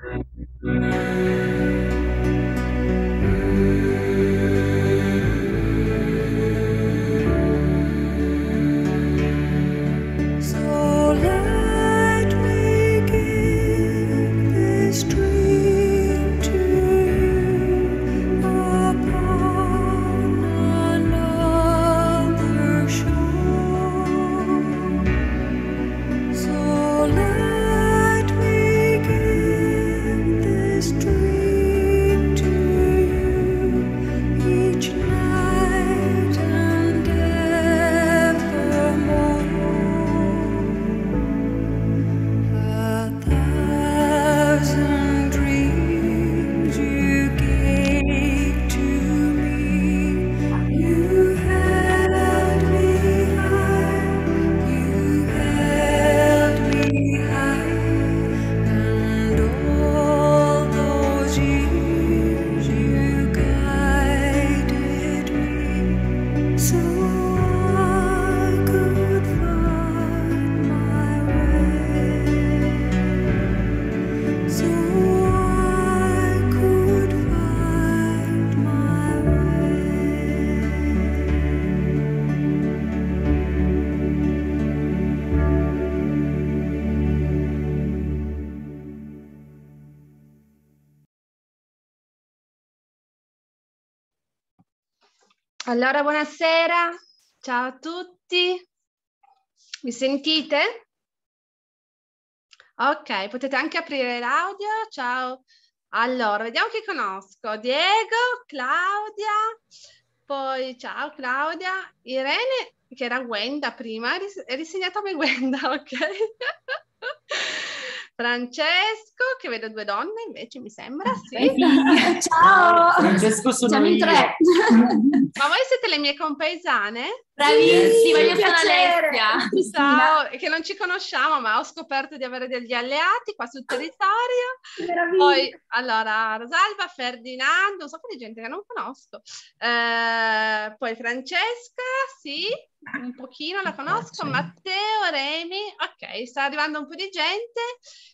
Thank you. Allora, buonasera, ciao a tutti. Mi sentite? Ok, potete anche aprire l'audio. Ciao. Allora, vediamo chi conosco. Diego, Claudia, poi ciao Claudia, Irene, che era Gwenda prima, è risegnata come Gwenda, ok? Francesco, che vedo due donne invece, mi sembra, ah, sì. Ciao! Francesco sono Siamo in tre. Ma voi siete le mie compaesane? Bravissima, sì, io sono Alessia. Ciao, che non ci conosciamo, ma ho scoperto di avere degli alleati qua sul territorio. Meraviglia. Poi, allora, Rosalba, Ferdinando, un sacco di gente che non conosco. Eh, poi Francesca, sì, un pochino la conosco. Matteo, Remi, ok, sta arrivando un po' di gente.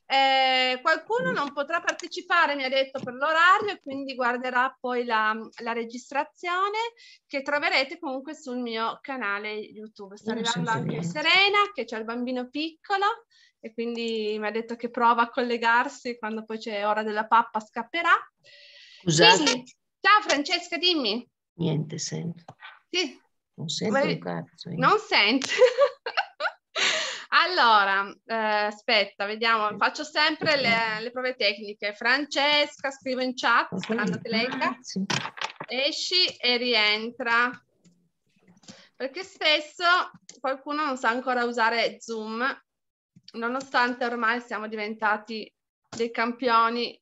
Eh, qualcuno non potrà partecipare, mi ha detto, per l'orario, quindi guarderà poi la, la registrazione che troverete comunque sul mio canale YouTube. Sta arrivando anche Serena, che c'è il bambino piccolo e quindi mi ha detto che prova a collegarsi quando poi c'è ora della pappa scapperà. Scusate. Quindi, ciao Francesca, dimmi. Niente, sento. Sì. Non sento Vuoi... cazzo. Io. Eh. Non sento. Allora, eh, aspetta, vediamo, faccio sempre le, le, prove tecniche. Francesca, scrivo in chat, sperando che legga. Ah, grazie esci e rientra. Perché spesso qualcuno non sa ancora usare Zoom, nonostante ormai siamo diventati dei campioni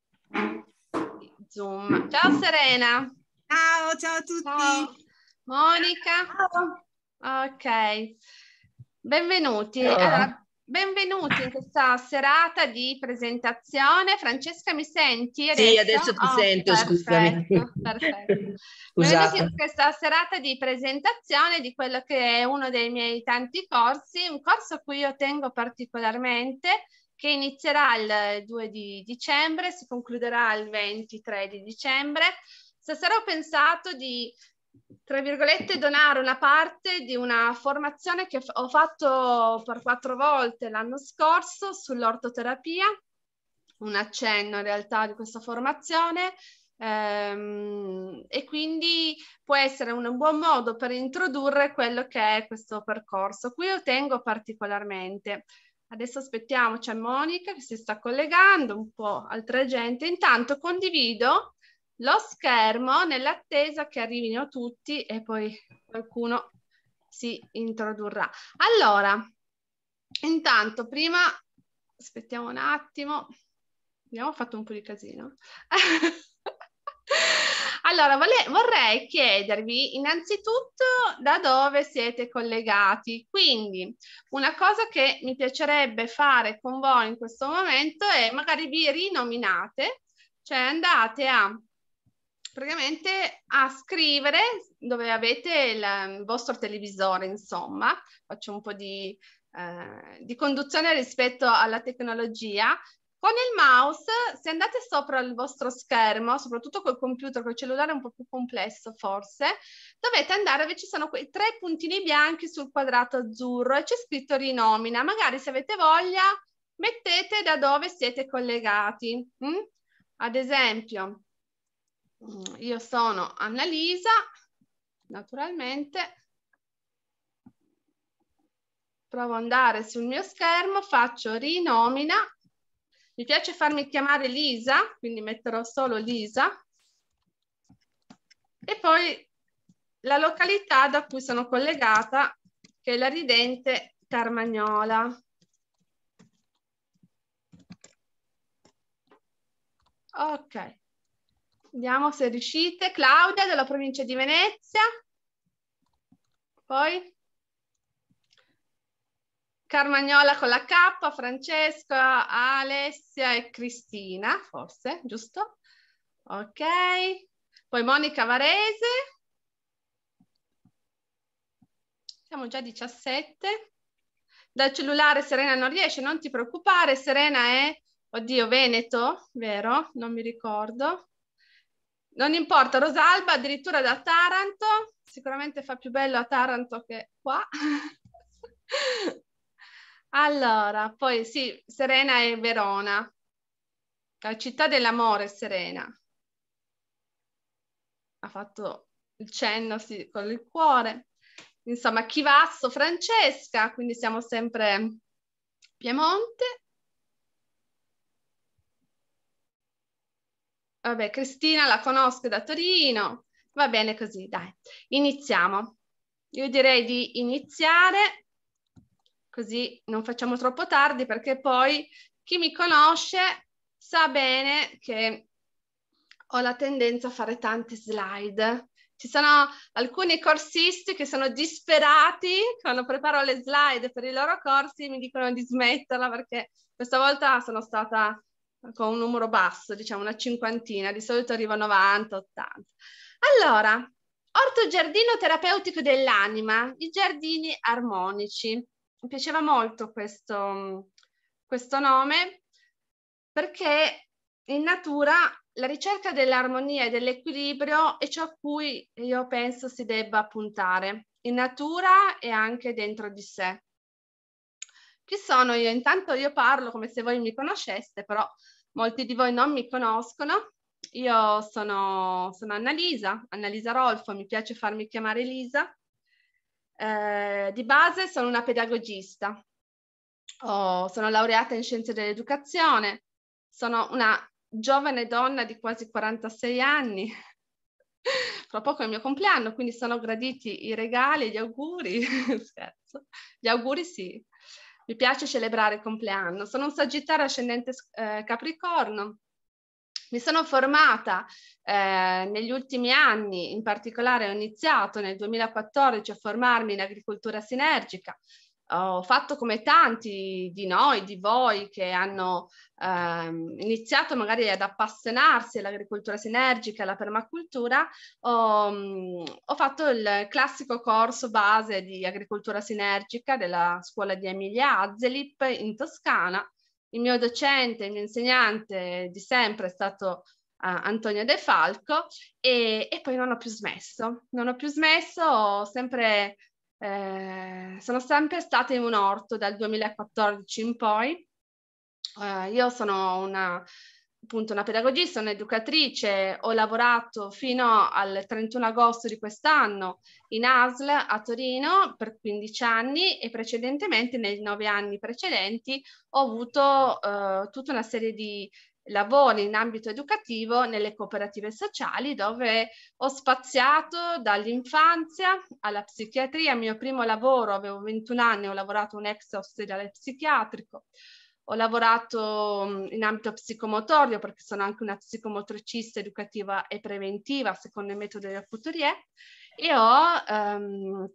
Zoom. Ciao Serena. Ciao, ciao a tutti. Ciao. Monica. Ciao. Ok. Benvenuti. Ciao. Allora, Benvenuti in questa serata di presentazione. Francesca, mi senti? Adesso? Sì, adesso ti oh, sento, perfetto, scusami. Perfetto. Benvenuti in questa serata di presentazione di quello che è uno dei miei tanti corsi, un corso a cui io tengo particolarmente, che inizierà il 2 di dicembre, si concluderà il 23 di dicembre. Stasera ho pensato di tra virgolette, donare una parte di una formazione che ho fatto per quattro volte l'anno scorso sull'ortoterapia, un accenno in realtà di questa formazione. Ehm, e quindi può essere un, buon modo per introdurre quello che è questo percorso. Qui lo tengo particolarmente. Adesso aspettiamo, c'è Monica che si sta collegando, un po' altra gente. Intanto condivido lo schermo nell'attesa che arrivino tutti e poi qualcuno si introdurrà. Allora, intanto prima, aspettiamo un attimo, abbiamo fatto un po' di casino. allora, vole- vorrei chiedervi innanzitutto da dove siete collegati. Quindi, una cosa che mi piacerebbe fare con voi in questo momento è magari vi rinominate, cioè andate a praticamente a scrivere dove avete il, ehm, il vostro televisore, insomma, faccio un po' di, eh, di conduzione rispetto alla tecnologia, con il mouse, se andate sopra il vostro schermo, soprattutto col computer, col cellulare è un po' più complesso forse, dovete andare dove ci sono quei tre puntini bianchi sul quadrato azzurro e c'è scritto rinomina. Magari se avete voglia mettete da dove siete collegati. Mm? Ad esempio, Mm, io sono Annalisa, naturalmente. Provo ad andare sul mio schermo, faccio rinomina. Mi piace farmi chiamare Lisa, quindi metterò solo Lisa. E poi la località da cui sono collegata, che è la ridente Carmagnola. Ok. Vediamo se riuscite. Claudia della provincia di Venezia. Poi Carmagnola con la K, Francesca, Alessia e Cristina, forse, giusto? Ok. Poi Monica Varese. Siamo già 17. Dal cellulare Serena non riesce, non ti preoccupare. Serena è, oddio, Veneto, vero? Non mi ricordo. Non importa, Rosalba addirittura da Taranto, sicuramente fa più bello a Taranto che qua. allora, poi sì, Serena e Verona, la città dell'amore Serena. Ha fatto il cenno sì, con il cuore. Insomma, Chivasso, Francesca, quindi siamo sempre Piemonte. Vabbè, Cristina la conosco da Torino. Va bene così, dai. Iniziamo. Io direi di iniziare, così non facciamo troppo tardi, perché poi chi mi conosce sa bene che ho la tendenza a fare tante slide. Ci sono alcuni corsisti che sono disperati quando preparo le slide per i loro corsi e mi dicono di smetterla perché questa volta sono stata con un numero basso, diciamo una cinquantina, di solito arriva 90, 80. Allora, orto giardino terapeutico dell'anima, i giardini armonici. Mi piaceva molto questo, questo nome perché in natura la ricerca dell'armonia e dell'equilibrio è ciò a cui io penso si debba puntare, in natura e anche dentro di sé. Chi sono io? Intanto io parlo come se voi mi conosceste, però molti di voi non mi conoscono. Io sono, sono Annalisa, Annalisa Rolfo, mi piace farmi chiamare Elisa. Eh, di base sono una pedagogista, oh, sono laureata in scienze dell'educazione, sono una giovane donna di quasi 46 anni, tra poco è il mio compleanno, quindi sono graditi i regali, gli auguri, scherzo, gli auguri sì mi piace celebrare il compleanno. Sono un sagittario ascendente eh, capricorno. Mi sono formata eh, negli ultimi anni, in particolare ho iniziato nel 2014 a formarmi in agricoltura sinergica, ho fatto come tanti di noi, di voi che hanno ehm, iniziato magari ad appassionarsi all'agricoltura sinergica, alla permacultura, ho, mm, ho, fatto il classico corso base di agricoltura sinergica della scuola di Emilia Azzelip in Toscana. Il mio docente, il mio insegnante di sempre è stato uh, Antonio De Falco e, e, poi non ho più smesso, non ho più smesso, ho sempre eh, sono sempre stata in un orto dal 2014 in poi. Eh, io sono una, appunto una pedagogista, un'educatrice, ho lavorato fino al 31 agosto di quest'anno in ASL a Torino per 15 anni e precedentemente nei nove anni precedenti ho avuto eh, tutta una serie di lavori in ambito educativo nelle cooperative sociali dove ho spaziato dall'infanzia alla psichiatria. Il mio primo lavoro, avevo 21 anni, ho lavorato un ex ospedale psichiatrico. Ho lavorato in ambito psicomotorio perché sono anche una psicomotricista educativa e preventiva secondo il metodo della Couturier e ho ehm,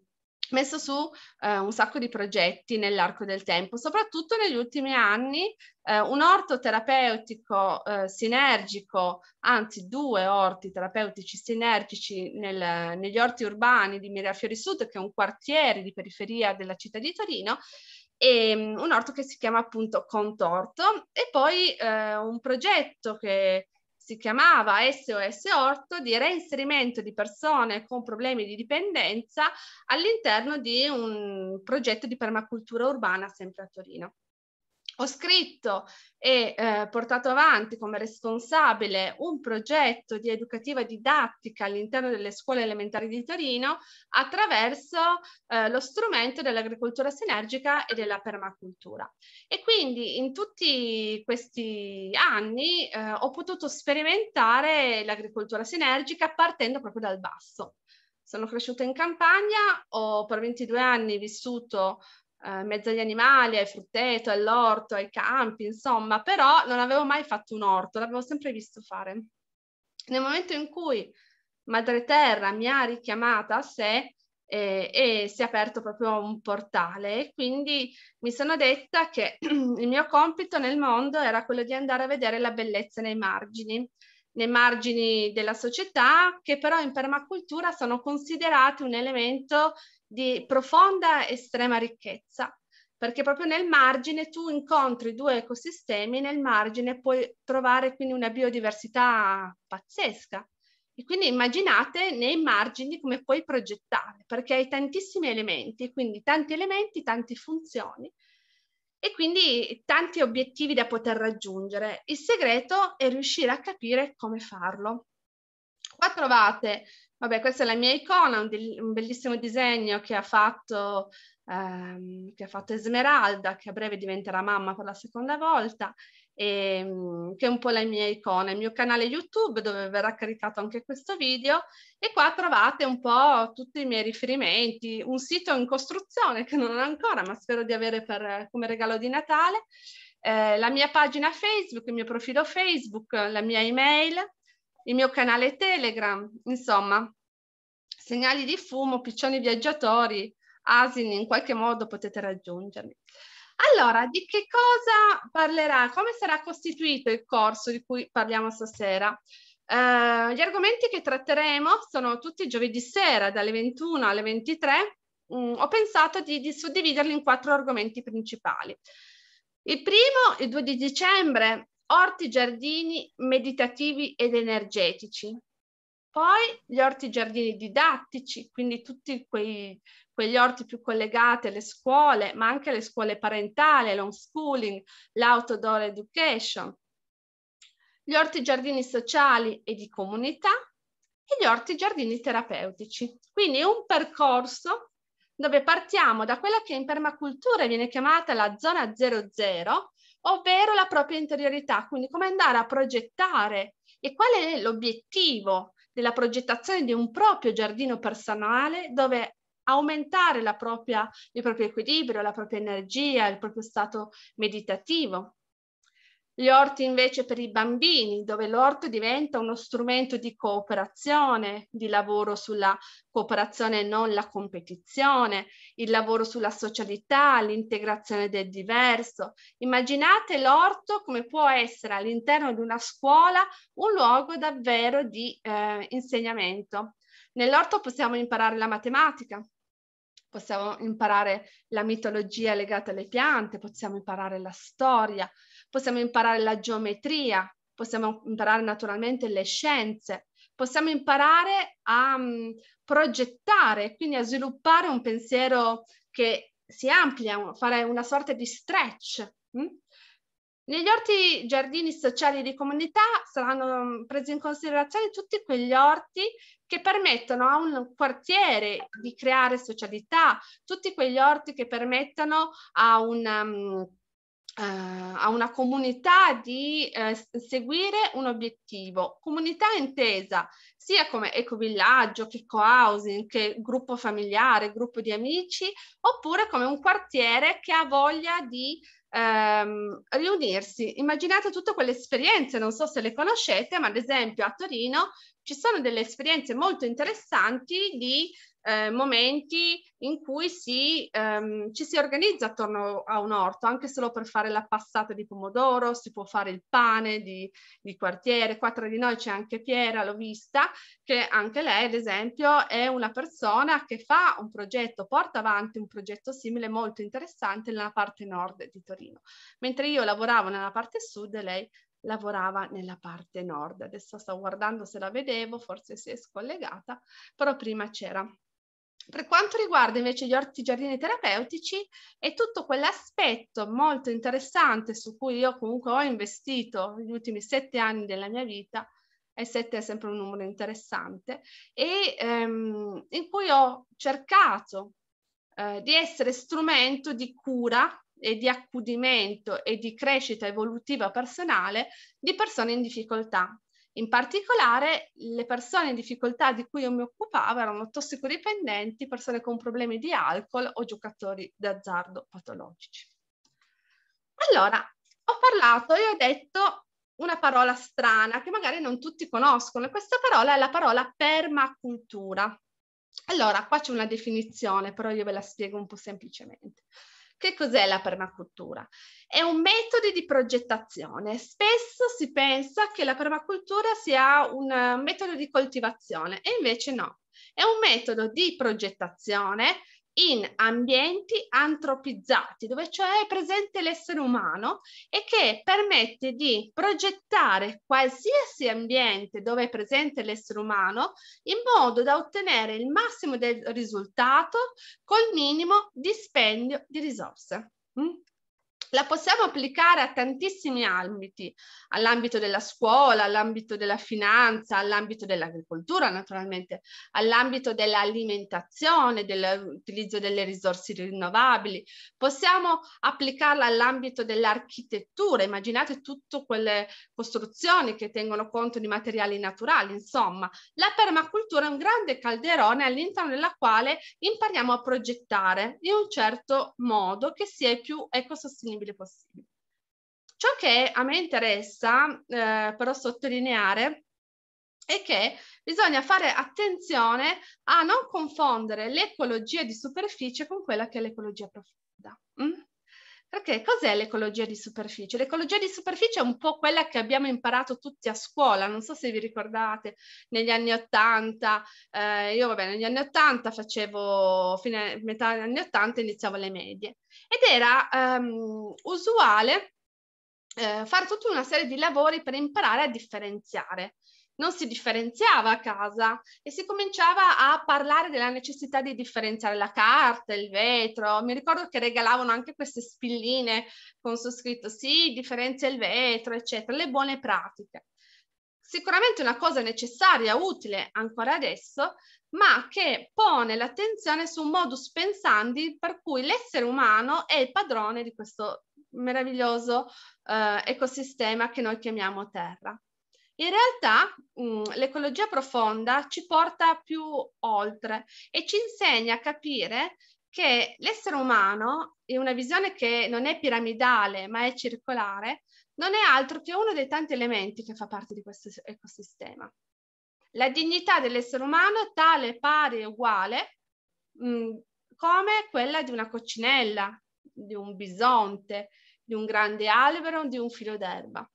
messo su eh, un sacco di progetti nell'arco del tempo, soprattutto negli ultimi anni eh, un orto terapeutico eh, sinergico, anzi due orti terapeutici sinergici nel, negli orti urbani di Mirafiori Sud, che è un quartiere di periferia della città di Torino, e um, un orto che si chiama appunto Contorto e poi eh, un progetto che si chiamava SOS Orto di reinserimento di persone con problemi di dipendenza all'interno di un progetto di permacultura urbana sempre a Torino ho scritto e eh, portato avanti come responsabile un progetto di educativa didattica all'interno delle scuole elementari di Torino attraverso eh, lo strumento dell'agricoltura sinergica e della permacultura. E quindi in tutti questi anni eh, ho potuto sperimentare l'agricoltura sinergica partendo proprio dal basso. Sono cresciuta in campagna, ho per 22 anni vissuto eh, mezzo agli animali, ai frutteto, all'orto, ai campi, insomma, però non avevo mai fatto un orto, l'avevo sempre visto fare. Nel momento in cui Madre Terra mi ha richiamata a sé, eh, e si è aperto proprio un portale e quindi mi sono detta che il mio compito nel mondo era quello di andare a vedere la bellezza nei margini, nei margini della società che però in permacultura sono considerati un elemento di profonda estrema ricchezza, perché proprio nel margine tu incontri due ecosistemi nel margine puoi trovare quindi una biodiversità pazzesca. E quindi immaginate nei margini come puoi progettare, perché hai tantissimi elementi, quindi tanti elementi, tante funzioni e quindi tanti obiettivi da poter raggiungere. Il segreto è riuscire a capire come farlo. Qua trovate Vabbè, questa è la mia icona, un, un bellissimo disegno che ha, fatto, ehm, che ha fatto Esmeralda, che a breve diventerà mamma per la seconda volta, e, ehm, che è un po' la mia icona, il mio canale YouTube dove verrà caricato anche questo video e qua trovate un po' tutti i miei riferimenti, un sito in costruzione che non ho ancora ma spero di avere per, come regalo di Natale, eh, la mia pagina Facebook, il mio profilo Facebook, la mia email il mio canale Telegram, insomma, segnali di fumo, piccioni viaggiatori, asini, in qualche modo potete raggiungermi. Allora, di che cosa parlerà? Come sarà costituito il corso di cui parliamo stasera? Eh, gli argomenti che tratteremo sono tutti giovedì sera dalle 21 alle 23. Mm, ho pensato di, di suddividerli in quattro argomenti principali. Il primo, il 2 di dicembre, orti giardini meditativi ed energetici. Poi gli orti giardini didattici, quindi tutti quei, quegli orti più collegati alle scuole, ma anche alle scuole parentali, l'homeschooling, l'outdoor education. Gli orti giardini sociali e di comunità e gli orti giardini terapeutici. Quindi un percorso dove partiamo da quella che in permacultura viene chiamata la zona 00, ovvero la propria interiorità, quindi come andare a progettare e qual è l'obiettivo della progettazione di un proprio giardino personale dove aumentare propria, il proprio equilibrio, la propria energia, il proprio stato meditativo. Gli orti invece per i bambini, dove l'orto diventa uno strumento di cooperazione, di lavoro sulla cooperazione e non la competizione, il lavoro sulla socialità, l'integrazione del diverso. Immaginate l'orto come può essere all'interno di una scuola un luogo davvero di eh, insegnamento. Nell'orto possiamo imparare la matematica, possiamo imparare la mitologia legata alle piante, possiamo imparare la storia, possiamo imparare la geometria, possiamo imparare naturalmente le scienze, possiamo imparare a um, progettare, quindi a sviluppare un pensiero che si amplia, fare una sorta di stretch. Mh? Mm? Negli orti giardini sociali di comunità saranno mm, presi in considerazione tutti quegli orti che permettono a un quartiere di creare socialità, tutti quegli orti che permettono a un... Um, eh, a una comunità di eh, seguire un obiettivo. Comunità intesa sia come ecovillaggio, che co-housing, che gruppo familiare, gruppo di amici, oppure come un quartiere che ha voglia di ehm, riunirsi. Immaginate tutte quelle esperienze, non so se le conoscete, ma ad esempio a Torino ci sono delle esperienze molto interessanti di eh, momenti in cui si, ehm, ci si organizza attorno a un orto, anche solo per fare la passata di pomodoro, si può fare il pane di, di quartiere. Qua tra di noi c'è anche Piera, l'ho vista, che anche lei, ad esempio, è una persona che fa un progetto, porta avanti un progetto simile molto interessante nella parte nord di Torino. Mentre io lavoravo nella parte sud, lei lavorava nella parte nord. Adesso sto guardando se la vedevo, forse si è scollegata, però prima c'era. Per quanto riguarda invece gli orti giardini terapeutici, è tutto quell'aspetto molto interessante su cui io comunque ho investito gli ultimi sette anni della mia vita, e sette è sempre un numero interessante, e ehm, in cui ho cercato eh, di essere strumento di cura e di accudimento e di crescita evolutiva personale di persone in difficoltà. In particolare le persone in difficoltà di cui io mi occupavo erano tossicodipendenti, persone con problemi di alcol o giocatori d'azzardo patologici. Allora, ho parlato e ho detto una parola strana che magari non tutti conoscono e questa parola è la parola permacultura. Allora, qua c'è una definizione, però io ve la spiego un po' semplicemente. Che cos'è la permacultura? È un metodo di progettazione. Spesso si pensa che la permacultura sia un eh, metodo di coltivazione e invece no. È un metodo di progettazione in ambienti antropizzati, dove cioè è presente l'essere umano e che permette di progettare qualsiasi ambiente dove è presente l'essere umano in modo da ottenere il massimo del risultato col minimo dispendio di risorse. Mm? la possiamo applicare a tantissimi ambiti, all'ambito della scuola, all'ambito della finanza, all'ambito dell'agricoltura naturalmente, all'ambito dell'alimentazione, dell'utilizzo delle risorse rinnovabili, possiamo applicarla all'ambito dell'architettura, immaginate tutte quelle costruzioni che tengono conto di materiali naturali, insomma, la permacultura è un grande calderone all'interno della quale impariamo a progettare in un certo modo che sia più ecosostenibile disponibile possibile. Ciò che a me interessa eh, però sottolineare è che bisogna fare attenzione a non confondere l'ecologia di superficie con quella che è l'ecologia profonda. Mm? Perché cos'è l'ecologia di superficie? L'ecologia di superficie è un po' quella che abbiamo imparato tutti a scuola, non so se vi ricordate, negli anni Ottanta, eh, io vabbè negli anni Ottanta facevo, fine, metà degli anni Ottanta iniziavo le medie, ed era ehm, usuale eh, fare tutta una serie di lavori per imparare a differenziare non si differenziava a casa e si cominciava a parlare della necessità di differenziare la carta, il vetro. Mi ricordo che regalavano anche queste spilline con su scritto sì, differenzia il vetro, eccetera, le buone pratiche. Sicuramente una cosa necessaria, utile ancora adesso, ma che pone l'attenzione su un modus pensandi per cui l'essere umano è il padrone di questo meraviglioso eh, ecosistema che noi chiamiamo Terra. In realtà mh, mm, l'ecologia profonda ci porta più oltre e ci insegna a capire che l'essere umano, in una visione che non è piramidale ma è circolare, non è altro che uno dei tanti elementi che fa parte di questo ecosistema. La dignità dell'essere umano è tale, pari e uguale mh, mm, come quella di una coccinella, di un bisonte, di un grande albero, di un filo d'erba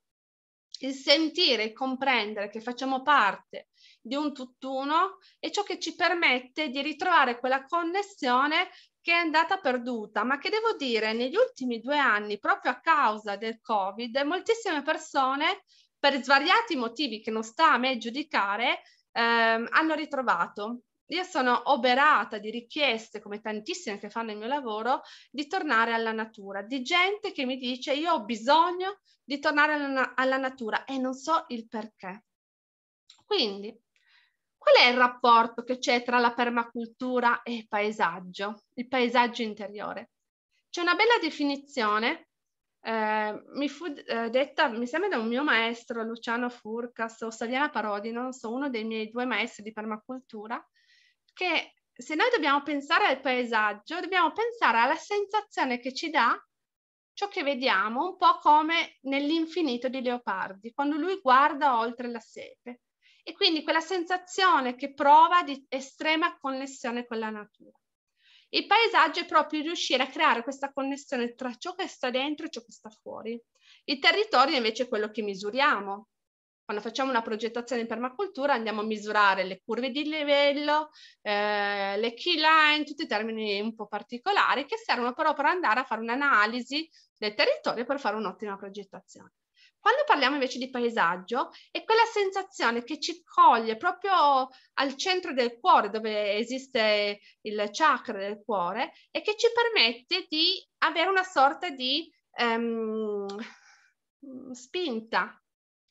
il sentire e comprendere che facciamo parte di un tutt'uno è ciò che ci permette di ritrovare quella connessione che è andata perduta, ma che devo dire negli ultimi due anni, proprio a causa del Covid, moltissime persone, per svariati motivi che non sta a me giudicare, ehm, hanno ritrovato io sono oberata di richieste, come tantissime che fanno il mio lavoro, di tornare alla natura, di gente che mi dice io ho bisogno di tornare alla, alla natura e non so il perché. Quindi, qual è il rapporto che c'è tra la permacultura e il paesaggio, il paesaggio interiore? C'è una bella definizione, eh, mi fu eh, detta, mi sembra da un mio maestro, Luciano Furcas o Saviana Parodi, non so, uno dei miei due maestri di permacultura, che se noi dobbiamo pensare al paesaggio, dobbiamo pensare alla sensazione che ci dà ciò che vediamo, un po' come nell'infinito di Leopardi, quando lui guarda oltre la siepe. E quindi quella sensazione che prova di estrema connessione con la natura. Il paesaggio è proprio riuscire a creare questa connessione tra ciò che sta dentro e ciò che sta fuori. Il territorio invece è quello che misuriamo, quando facciamo una progettazione in permacultura andiamo a misurare le curve di livello, eh, le key line, tutti i termini un po' particolari che servono però per andare a fare un'analisi del territorio per fare un'ottima progettazione. Quando parliamo invece di paesaggio, è quella sensazione che ci coglie proprio al centro del cuore, dove esiste il chakra del cuore, e che ci permette di avere una sorta di um, spinta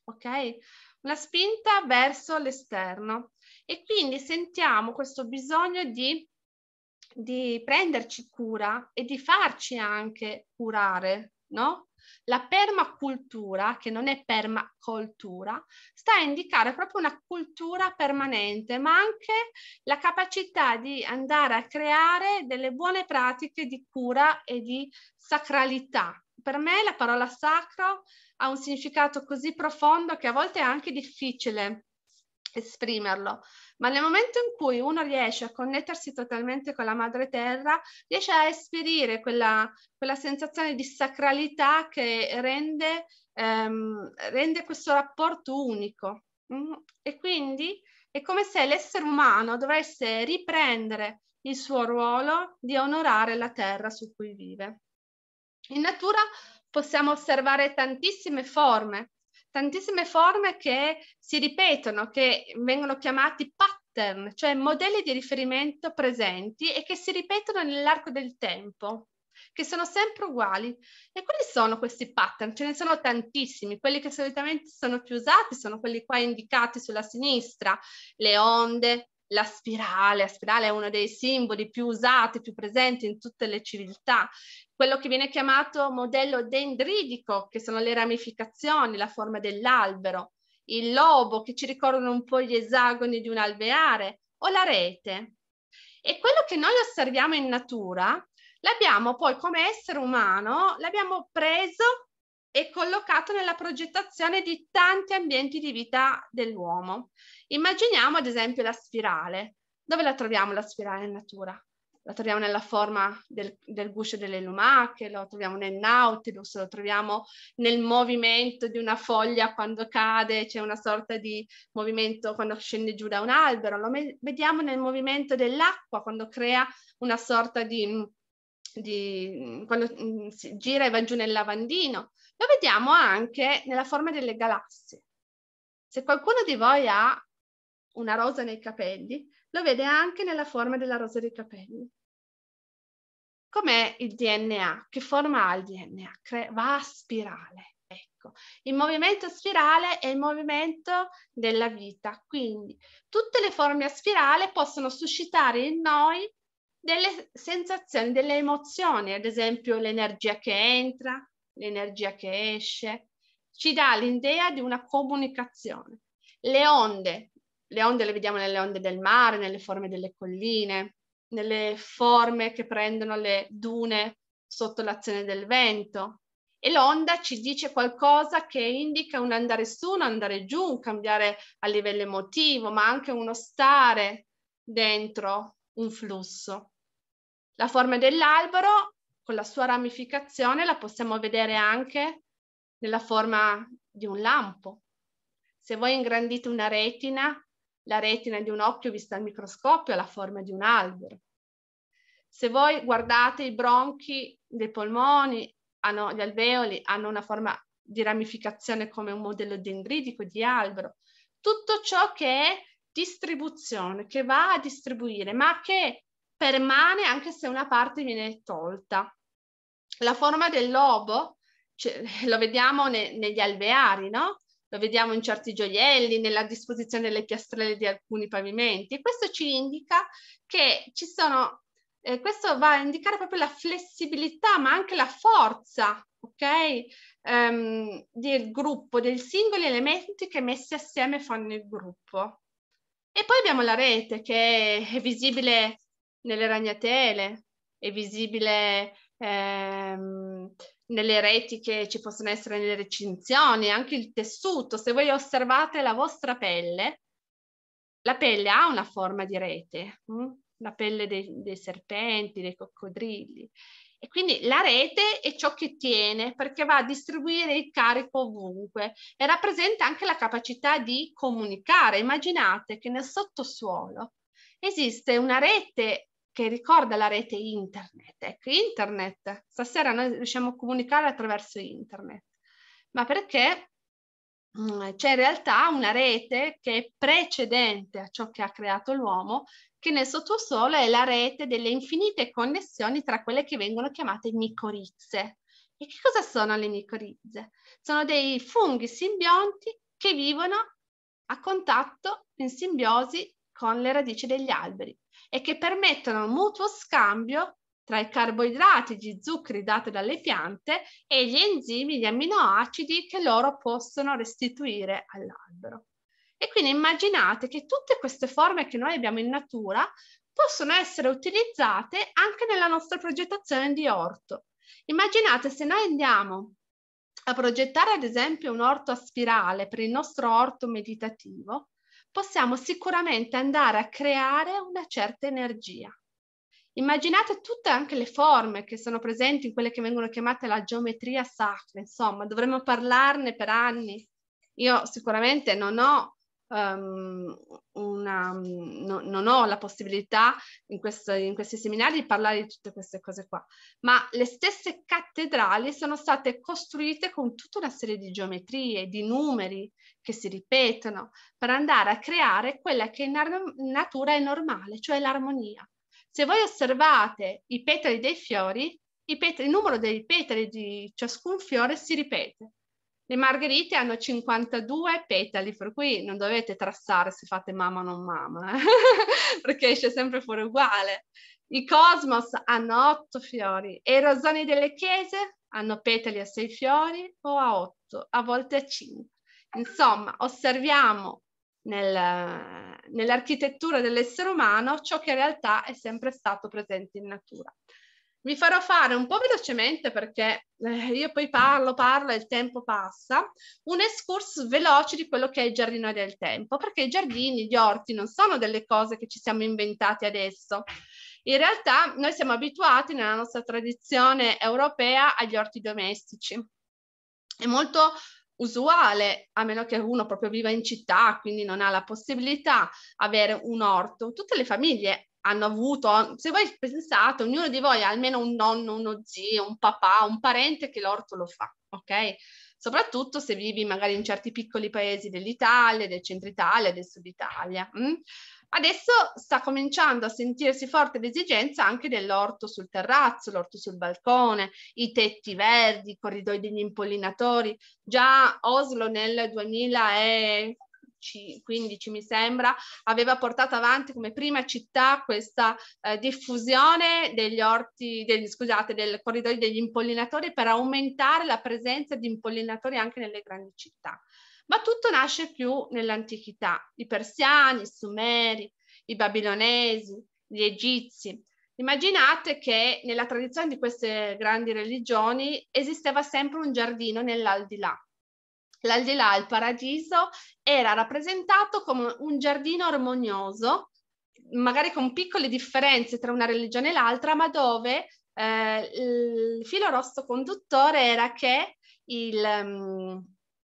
ok? Una spinta verso l'esterno e quindi sentiamo questo bisogno di, di prenderci cura e di farci anche curare, no? La permacultura, che non è permacoltura, sta a indicare proprio una cultura permanente, ma anche la capacità di andare a creare delle buone pratiche di cura e di sacralità, per me la parola sacro ha un significato così profondo che a volte è anche difficile esprimerlo, ma nel momento in cui uno riesce a connettersi totalmente con la madre terra, riesce a esperire quella, quella sensazione di sacralità che rende, ehm, rende questo rapporto unico. Mm? E quindi è come se l'essere umano dovesse riprendere il suo ruolo di onorare la terra su cui vive. In natura possiamo osservare tantissime forme, tantissime forme che si ripetono, che vengono chiamati pattern, cioè modelli di riferimento presenti e che si ripetono nell'arco del tempo che sono sempre uguali. E quali sono questi pattern? Ce ne sono tantissimi, quelli che solitamente sono più usati sono quelli qua indicati sulla sinistra, le onde, la spirale, la spirale è uno dei simboli più usati, più presenti in tutte le civiltà, quello che viene chiamato modello dendridico, che sono le ramificazioni, la forma dell'albero, il lobo, che ci ricordano un po' gli esagoni di un alveare, o la rete. E quello che noi osserviamo in natura, l'abbiamo poi come essere umano, l'abbiamo preso e collocato nella progettazione di tanti ambienti di vita dell'uomo. Immaginiamo ad esempio la spirale. Dove la troviamo la spirale in natura? La troviamo nella forma del, del guscio delle lumache, lo troviamo nel nautilus, lo troviamo nel movimento di una foglia quando cade, c'è una sorta di movimento quando scende giù da un albero, lo vediamo nel movimento dell'acqua quando crea una sorta di, di, quando mm, si gira e va giù nel lavandino. Lo vediamo anche nella forma delle galassie. Se qualcuno di voi ha una rosa nei capelli, lo vede anche nella forma della rosa dei capelli. Com'è il DNA? Che forma ha il DNA? Cre- va a spirale. Ecco, il movimento a spirale è il movimento della vita, quindi tutte le forme a spirale possono suscitare in noi delle sensazioni, delle emozioni, ad esempio l'energia che entra, l'energia che esce, ci dà l'idea di una comunicazione. Le onde le onde le vediamo nelle onde del mare, nelle forme delle colline, nelle forme che prendono le dune sotto l'azione del vento. E l'onda ci dice qualcosa che indica un andare su, un andare giù, un cambiare a livello emotivo, ma anche uno stare dentro un flusso. La forma dell'albero, con la sua ramificazione, la possiamo vedere anche nella forma di un lampo. Se voi ingrandite una retina, la retina di un occhio vista al microscopio ha la forma di un albero. Se voi guardate i bronchi dei polmoni, hanno, gli alveoli hanno una forma di ramificazione come un modello dendritico di albero. Tutto ciò che è distribuzione, che va a distribuire, ma che permane anche se una parte viene tolta. La forma del lobo, cioè, lo vediamo ne, negli alveari, no? lo vediamo in certi gioielli, nella disposizione delle piastrelle di alcuni pavimenti. Questo ci indica che ci sono, eh, questo va a indicare proprio la flessibilità, ma anche la forza, ok? Um, del gruppo, dei singoli elementi che messi assieme fanno il gruppo. E poi abbiamo la rete che è visibile nelle ragnatele, è visibile ehm, nelle reti che ci possono essere nelle recinzioni, anche il tessuto. Se voi osservate la vostra pelle, la pelle ha una forma di rete, mh? Mm? la pelle dei, dei serpenti, dei coccodrilli. E quindi la rete è ciò che tiene perché va a distribuire il carico ovunque e rappresenta anche la capacità di comunicare. Immaginate che nel sottosuolo esiste una rete che ricorda la rete internet. Ecco, internet, stasera noi riusciamo a comunicare attraverso internet, ma perché mm, c'è in realtà una rete che è precedente a ciò che ha creato l'uomo, che nel sottosuolo è la rete delle infinite connessioni tra quelle che vengono chiamate micorizze. E che cosa sono le micorizze? Sono dei funghi simbionti che vivono a contatto in simbiosi con le radici degli alberi e che permettono un mutuo scambio tra i carboidrati e gli zuccheri dati dalle piante e gli enzimi, gli amminoacidi che loro possono restituire all'albero. E quindi immaginate che tutte queste forme che noi abbiamo in natura possono essere utilizzate anche nella nostra progettazione di orto. Immaginate se noi andiamo a progettare ad esempio un orto a spirale per il nostro orto meditativo, possiamo sicuramente andare a creare una certa energia. Immaginate tutte anche le forme che sono presenti in quelle che vengono chiamate la geometria sacra, insomma, dovremmo parlarne per anni. Io sicuramente non ho um, una, mm, no, non ho la possibilità in, questo, in questi seminari di parlare di tutte queste cose qua, ma le stesse cattedrali sono state costruite con tutta una serie di geometrie, di numeri che si ripetono per andare a creare quella che in, in natura è normale, cioè l'armonia. Se voi osservate i petali dei fiori, il, il numero dei petali di ciascun fiore si ripete. Le margherite hanno 52 petali, per cui non dovete trassare se fate mamma o non mamma, eh? perché esce sempre fuori uguale. I cosmos hanno 8 fiori e i rosoni delle chiese hanno petali a 6 fiori o a 8, a volte a 5. Insomma, osserviamo nel, nell'architettura dell'essere umano ciò che in realtà è sempre stato presente in natura vi farò fare un po' velocemente perché eh, io poi parlo, parlo e il tempo passa, un escurs veloce di quello che è il giardino del tempo, perché i giardini, gli orti non sono delle cose che ci siamo inventati adesso. In realtà noi siamo abituati nella nostra tradizione europea agli orti domestici. È molto usuale, a meno che uno proprio viva in città, quindi non ha la possibilità avere un orto. Tutte le famiglie hanno avuto, se voi pensate, ognuno di voi ha almeno un nonno, uno zio, un papà, un parente che l'orto lo fa, ok? Soprattutto se vivi magari in certi piccoli paesi dell'Italia, del centro Italia, del sud Italia. Mm? Adesso sta cominciando a sentirsi forte l'esigenza anche dell'orto sul terrazzo, l'orto sul balcone, i tetti verdi, i corridoi degli impollinatori. Già Oslo nel 2000 e 15 mi sembra, aveva portato avanti come prima città questa eh, diffusione degli orti, degli, scusate, del corridoio degli impollinatori per aumentare la presenza di impollinatori anche nelle grandi città. Ma tutto nasce più nell'antichità, i persiani, i sumeri, i babilonesi, gli egizi. Immaginate che nella tradizione di queste grandi religioni esisteva sempre un giardino nell'aldilà, l'aldilà il paradiso era rappresentato come un giardino armonioso, magari con piccole differenze tra una religione e l'altra, ma dove eh, il filo rosso conduttore era che il, um,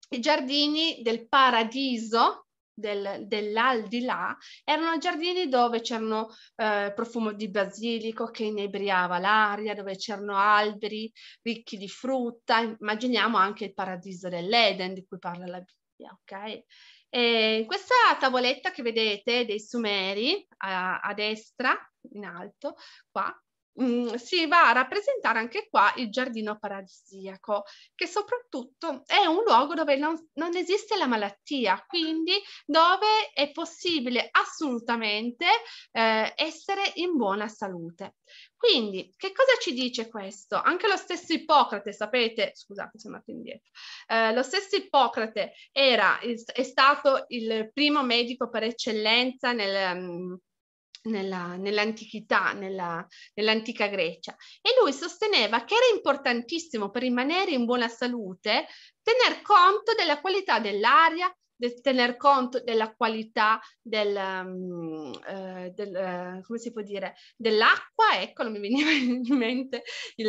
i giardini del paradiso del, dell'aldilà erano giardini dove c'erano eh, profumo di basilico che inebriava l'aria, dove c'erano alberi ricchi di frutta, immaginiamo anche il paradiso dell'Eden di cui parla la Bibbia, ok? E questa tavoletta che vedete dei Sumeri a, a destra, in alto, qua, Mm, si va a rappresentare anche qua il giardino paradisiaco, che soprattutto è un luogo dove non, non esiste la malattia, quindi dove è possibile assolutamente eh, essere in buona salute. Quindi, che cosa ci dice questo? Anche lo stesso Ippocrate, sapete, scusate, sono andato indietro, eh, lo stesso Ippocrate era, è stato il primo medico per eccellenza nel... Um, nella, nell'antichità, nella, nell'antica Grecia. E lui sosteneva che era importantissimo per rimanere in buona salute tener conto della qualità dell'aria, de tener conto della qualità del, um, uh, del uh, come si può dire, dell'acqua, ecco, non mi veniva in mente il,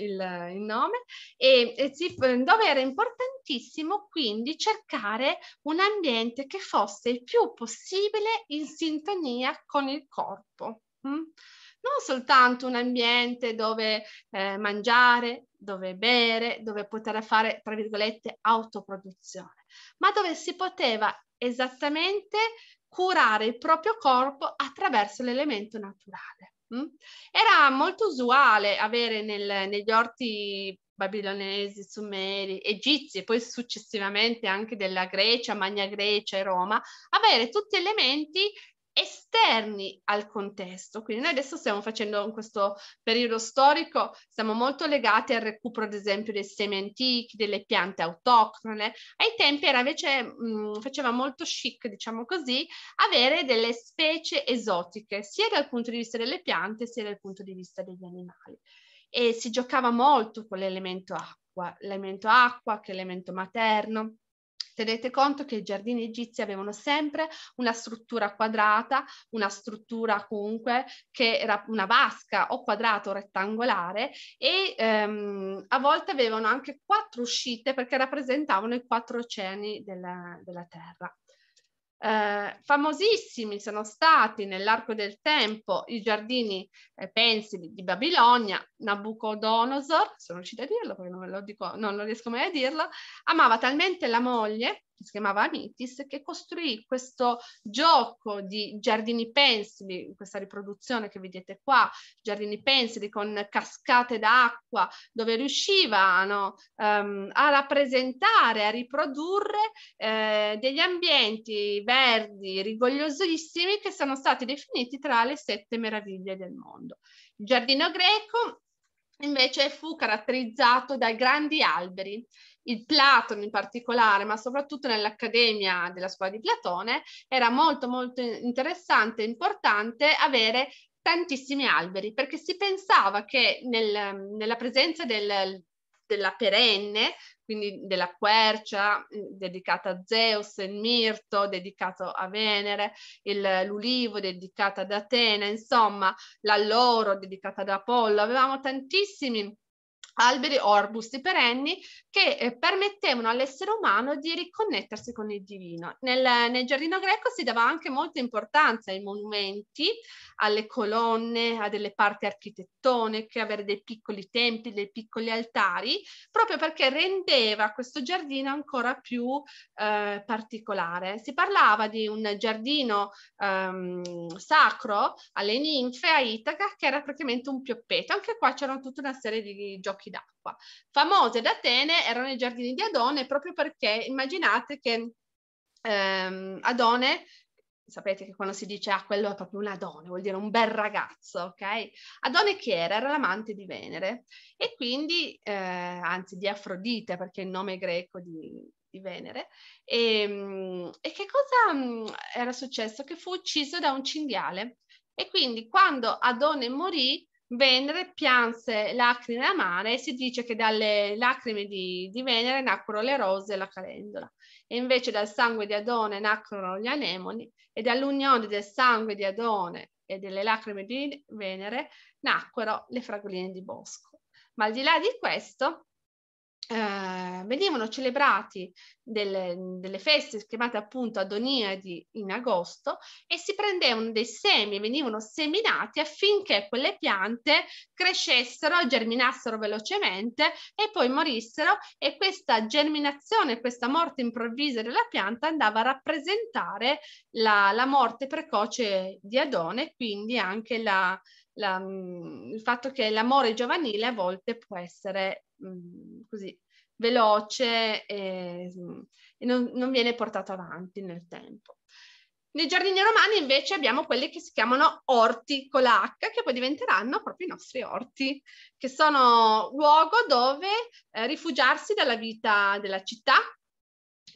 il, il nome, e, e si, dove era importantissimo quindi cercare un ambiente che fosse il più possibile in sintonia con il corpo. Mm? non soltanto un ambiente dove eh, mangiare, dove bere, dove poter fare, tra virgolette, autoproduzione, ma dove si poteva esattamente curare il proprio corpo attraverso l'elemento naturale. Mm? Era molto usuale avere nel, negli orti babilonesi, sumeri, egizi e poi successivamente anche della Grecia, Magna Grecia e Roma, avere tutti elementi esterni al contesto. Quindi noi adesso stiamo facendo in questo periodo storico, siamo molto legati al recupero, ad esempio, dei semi antichi, delle piante autoctone. Ai tempi era invece, mh, mm, faceva molto chic, diciamo così, avere delle specie esotiche, sia dal punto di vista delle piante, sia dal punto di vista degli animali. E si giocava molto con l'elemento acqua, l'elemento acqua che è l'elemento materno Tenete conto che i giardini egizi avevano sempre una struttura quadrata, una struttura comunque che era una vasca o quadrato o rettangolare e ehm, a volte avevano anche quattro uscite perché rappresentavano i quattro oceani della, della Terra. Eh, famosissimi sono stati nell'arco del tempo i giardini eh, pensili di Babilonia, Nabucodonosor, sono riuscita a dirlo perché non, lo dico, non riesco mai a dirlo, amava talmente la moglie che si chiamava Anitis, che costruì questo gioco di giardini pensili, questa riproduzione che vedete qua, giardini pensili con cascate d'acqua, dove riuscivano um, ehm, a rappresentare, a riprodurre eh, degli ambienti verdi, rigogliosissimi, che sono stati definiti tra le sette meraviglie del mondo. Il giardino greco invece fu caratterizzato dai grandi alberi il Platone in particolare, ma soprattutto nell'Accademia della scuola di Platone, era molto molto interessante e importante avere tantissimi alberi, perché si pensava che nel, nella presenza del, della perenne, quindi della quercia mm, dedicata a Zeus, il mirto dedicato a Venere, il, l'ulivo dedicato ad Atena, insomma, l'alloro dedicato ad Apollo, avevamo tantissimi alberi o arbusti perenni che eh, permettevano all'essere umano di riconnettersi con il divino. Nel, nel, giardino greco si dava anche molta importanza ai monumenti, alle colonne, a delle parti architettoniche, avere dei piccoli templi, dei piccoli altari, proprio perché rendeva questo giardino ancora più eh, particolare. Si parlava di un giardino ehm, sacro alle ninfe a Itaca che era praticamente un pioppetto. Anche qua c'erano tutta una serie di giochi fiacchi d'acqua. Famose ad Atene erano i giardini di Adone proprio perché immaginate che ehm, Adone sapete che quando si dice ah quello è proprio un Adone, vuol dire un bel ragazzo, ok? Adone chi era? Era l'amante di Venere e quindi, eh, anzi di Afrodite perché è il nome greco di, di Venere, e, ehm, e, che cosa mm, era successo? Che fu ucciso da un cinghiale e quindi quando Adone morì Venere pianse lacrime amare e si dice che dalle lacrime di, di, Venere nacquero le rose e la calendola e invece dal sangue di Adone nacquero gli anemoni e dall'unione del sangue di Adone e delle lacrime di Venere nacquero le fragoline di bosco. Ma al di là di questo, eh, venivano celebrati delle, delle, feste chiamate appunto Adoniadi in agosto e si prendevano dei semi venivano seminati affinché quelle piante crescessero, germinassero velocemente e poi morissero e questa germinazione, questa morte improvvisa della pianta andava a rappresentare la, la morte precoce di Adone, e quindi anche la, la, mm, il fatto che l'amore giovanile a volte può essere Mm, così veloce e, mm, e non, non viene portato avanti nel tempo. Nei giardini romani invece abbiamo quelli che si chiamano orti con la H, che poi diventeranno proprio i nostri orti, che sono luogo dove eh, rifugiarsi dalla vita della città,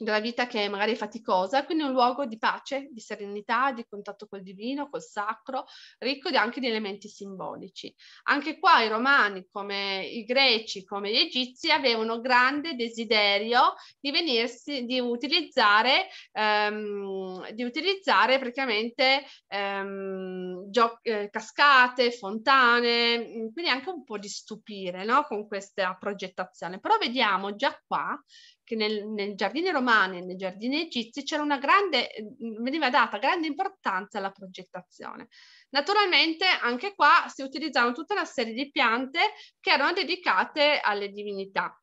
della vita che magari è faticosa, quindi un luogo di pace, di serenità, di contatto col divino, col sacro, ricco di anche di elementi simbolici. Anche qua i romani, come i greci, come gli egizi, avevano grande desiderio di, venirsi, di, utilizzare, um, di utilizzare praticamente um, ehm, gio- eh, cascate, fontane, mm, quindi anche un po' di stupire no? con questa progettazione. Però vediamo già qua che nel, nel giardino romano e nel giardino egizio c'era una grande, eh, veniva data grande importanza alla progettazione. Naturalmente anche qua si utilizzavano tutta una serie di piante che erano dedicate alle divinità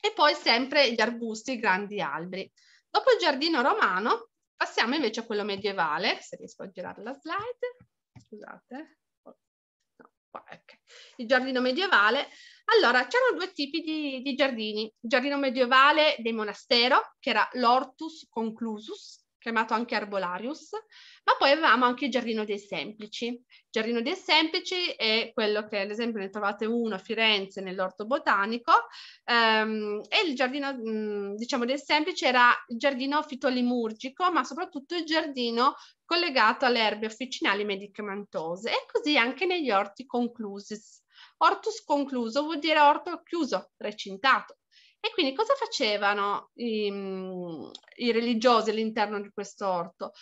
e poi sempre gli arbusti, i grandi alberi. Dopo il giardino romano passiamo invece a quello medievale, se riesco a girare la slide, scusate, okay. il giardino medievale. Allora, c'erano due tipi di, di giardini. Il giardino medievale del monastero, che era l'ortus conclusus, chiamato anche Arbolarius, ma poi avevamo anche il Giardino dei Semplici. Il Giardino dei Semplici è quello che ad esempio ne trovate uno a Firenze nell'orto botanico ehm, e il Giardino mm, diciamo dei Semplici era il giardino fitolimurgico ma soprattutto il giardino collegato alle erbe officinali medicamentose e così anche negli orti conclusis. Ortus concluso vuol dire orto chiuso, recintato. E quindi cosa facevano i, mm, i religiosi all'interno di questo orto?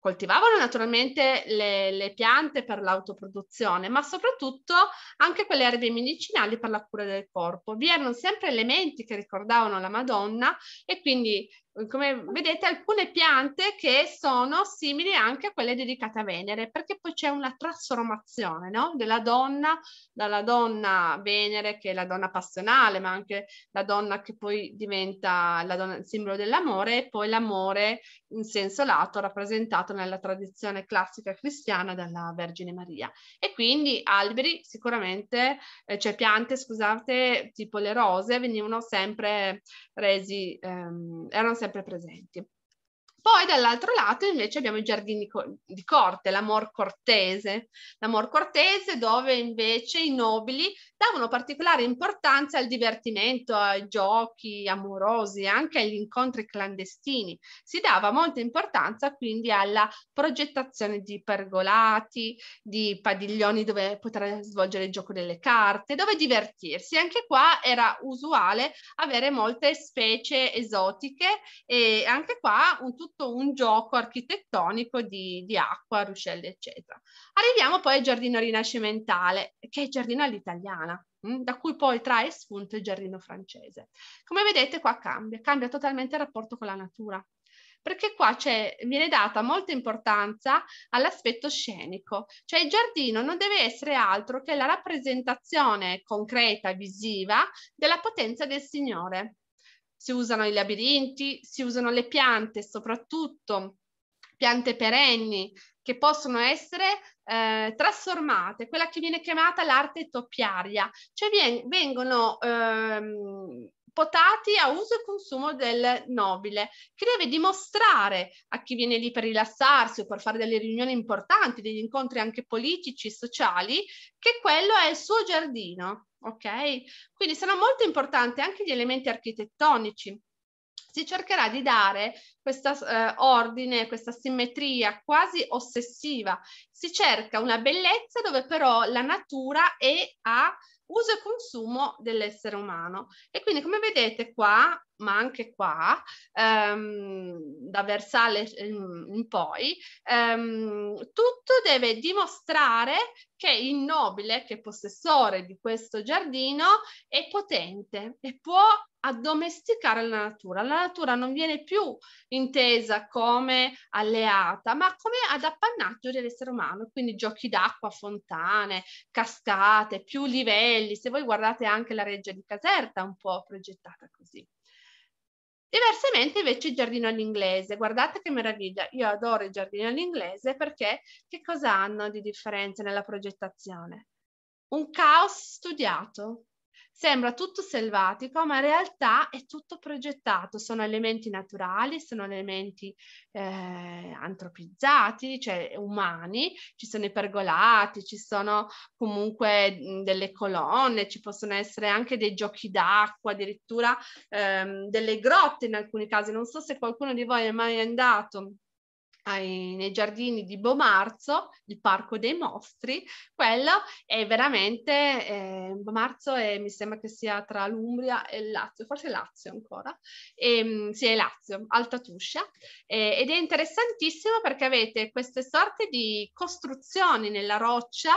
coltivavano naturalmente le, le, piante per l'autoproduzione, ma soprattutto anche quelle erbe medicinali per la cura del corpo. Vi erano sempre elementi che ricordavano la Madonna e quindi come vedete alcune piante che sono simili anche a quelle dedicate a Venere, perché poi c'è una trasformazione no? della donna, dalla donna Venere che è la donna passionale, ma anche la donna che poi diventa donna, il simbolo dell'amore e poi l'amore in senso lato rappresentato nella tradizione classica cristiana dalla Vergine Maria. E quindi alberi sicuramente, eh, cioè piante, scusate, tipo le rose, venivano sempre resi, ehm, erano sempre sempre presenti. Poi dall'altro lato invece abbiamo i giardini co- di corte, l'amor cortese, l'amor cortese dove invece i nobili davano particolare importanza al divertimento, ai giochi amorosi, anche agli incontri clandestini. Si dava molta importanza quindi alla progettazione di pergolati, di padiglioni dove poter svolgere il gioco delle carte, dove divertirsi. Anche qua era usuale avere molte specie esotiche e anche qua un tutto tutto un gioco architettonico di, di acqua, ruscelli, eccetera. Arriviamo poi al giardino rinascimentale, che è il giardino all'italiana, mm, da cui poi trae spunto il giardino francese. Come vedete qua cambia, cambia totalmente il rapporto con la natura, perché qua viene data molta importanza all'aspetto scenico, cioè il giardino non deve essere altro che la rappresentazione concreta, visiva, della potenza del Signore si usano i labirinti, si usano le piante soprattutto, piante perenni che possono essere eh, trasformate, quella che viene chiamata l'arte toppiaria, cioè vien- vengono ehm, potati a uso e consumo del nobile, che deve dimostrare a chi viene lì per rilassarsi o per fare delle riunioni importanti, degli incontri anche politici, sociali, che quello è il suo giardino, ok? Quindi sono molto importanti anche gli elementi architettonici. Si cercherà di dare questo eh, ordine, questa simmetria quasi ossessiva. Si cerca una bellezza dove però la natura è a uso e consumo dell'essere umano. E quindi come vedete qua ma anche qua, ehm, da Versale in poi, ehm, tutto deve dimostrare che il nobile, che è possessore di questo giardino, è potente e può addomesticare la natura. La natura non viene più intesa come alleata, ma come ad appannaggio dell'essere umano, quindi giochi d'acqua, fontane, cascate, più livelli. Se voi guardate anche la reggia di Caserta, un po' progettata così. Diversamente invece il giardino all'inglese, guardate che meraviglia, io adoro il giardino all'inglese perché che cosa hanno di differenza nella progettazione? Un caos studiato, Sembra tutto selvatico, ma in realtà è tutto progettato, sono elementi naturali, sono elementi eh, antropizzati, cioè umani, ci sono i pergolati, ci sono comunque delle colonne, ci possono essere anche dei giochi d'acqua, addirittura ehm, delle grotte in alcuni casi. Non so se qualcuno di voi è mai andato ai, nei giardini di Bomarzo, il parco dei mostri, quello è veramente, eh, Bomarzo è, mi sembra che sia tra l'Umbria e il Lazio, forse Lazio ancora, e, ehm, sì è Lazio, Alta Tuscia, e, eh, ed è interessantissimo perché avete queste sorte di costruzioni nella roccia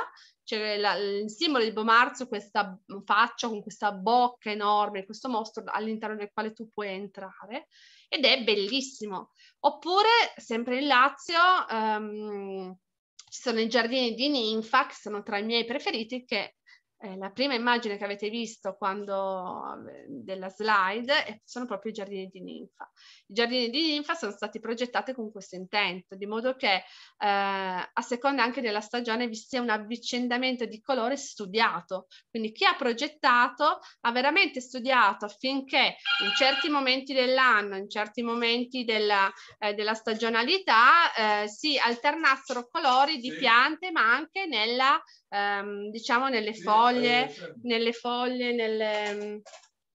c'è cioè la, il simbolo di Bomarzo, questa faccia con questa bocca enorme, questo mostro all'interno del quale tu puoi entrare ed è bellissimo. Oppure, sempre in Lazio, um, ci sono i giardini di Ninfa, che sono tra i miei preferiti, che eh, la prima immagine che avete visto quando, eh, della slide sono proprio i giardini di ninfa. I giardini di ninfa sono stati progettati con questo intento, di modo che eh, a seconda anche della stagione vi sia un avvicendamento di colore studiato. Quindi chi ha progettato ha veramente studiato affinché in certi momenti dell'anno, in certi momenti della, eh, della stagionalità, eh, si alternassero colori di sì. piante, ma anche nella um, diciamo eh, nelle foglie, nelle foglie, ehm, nelle...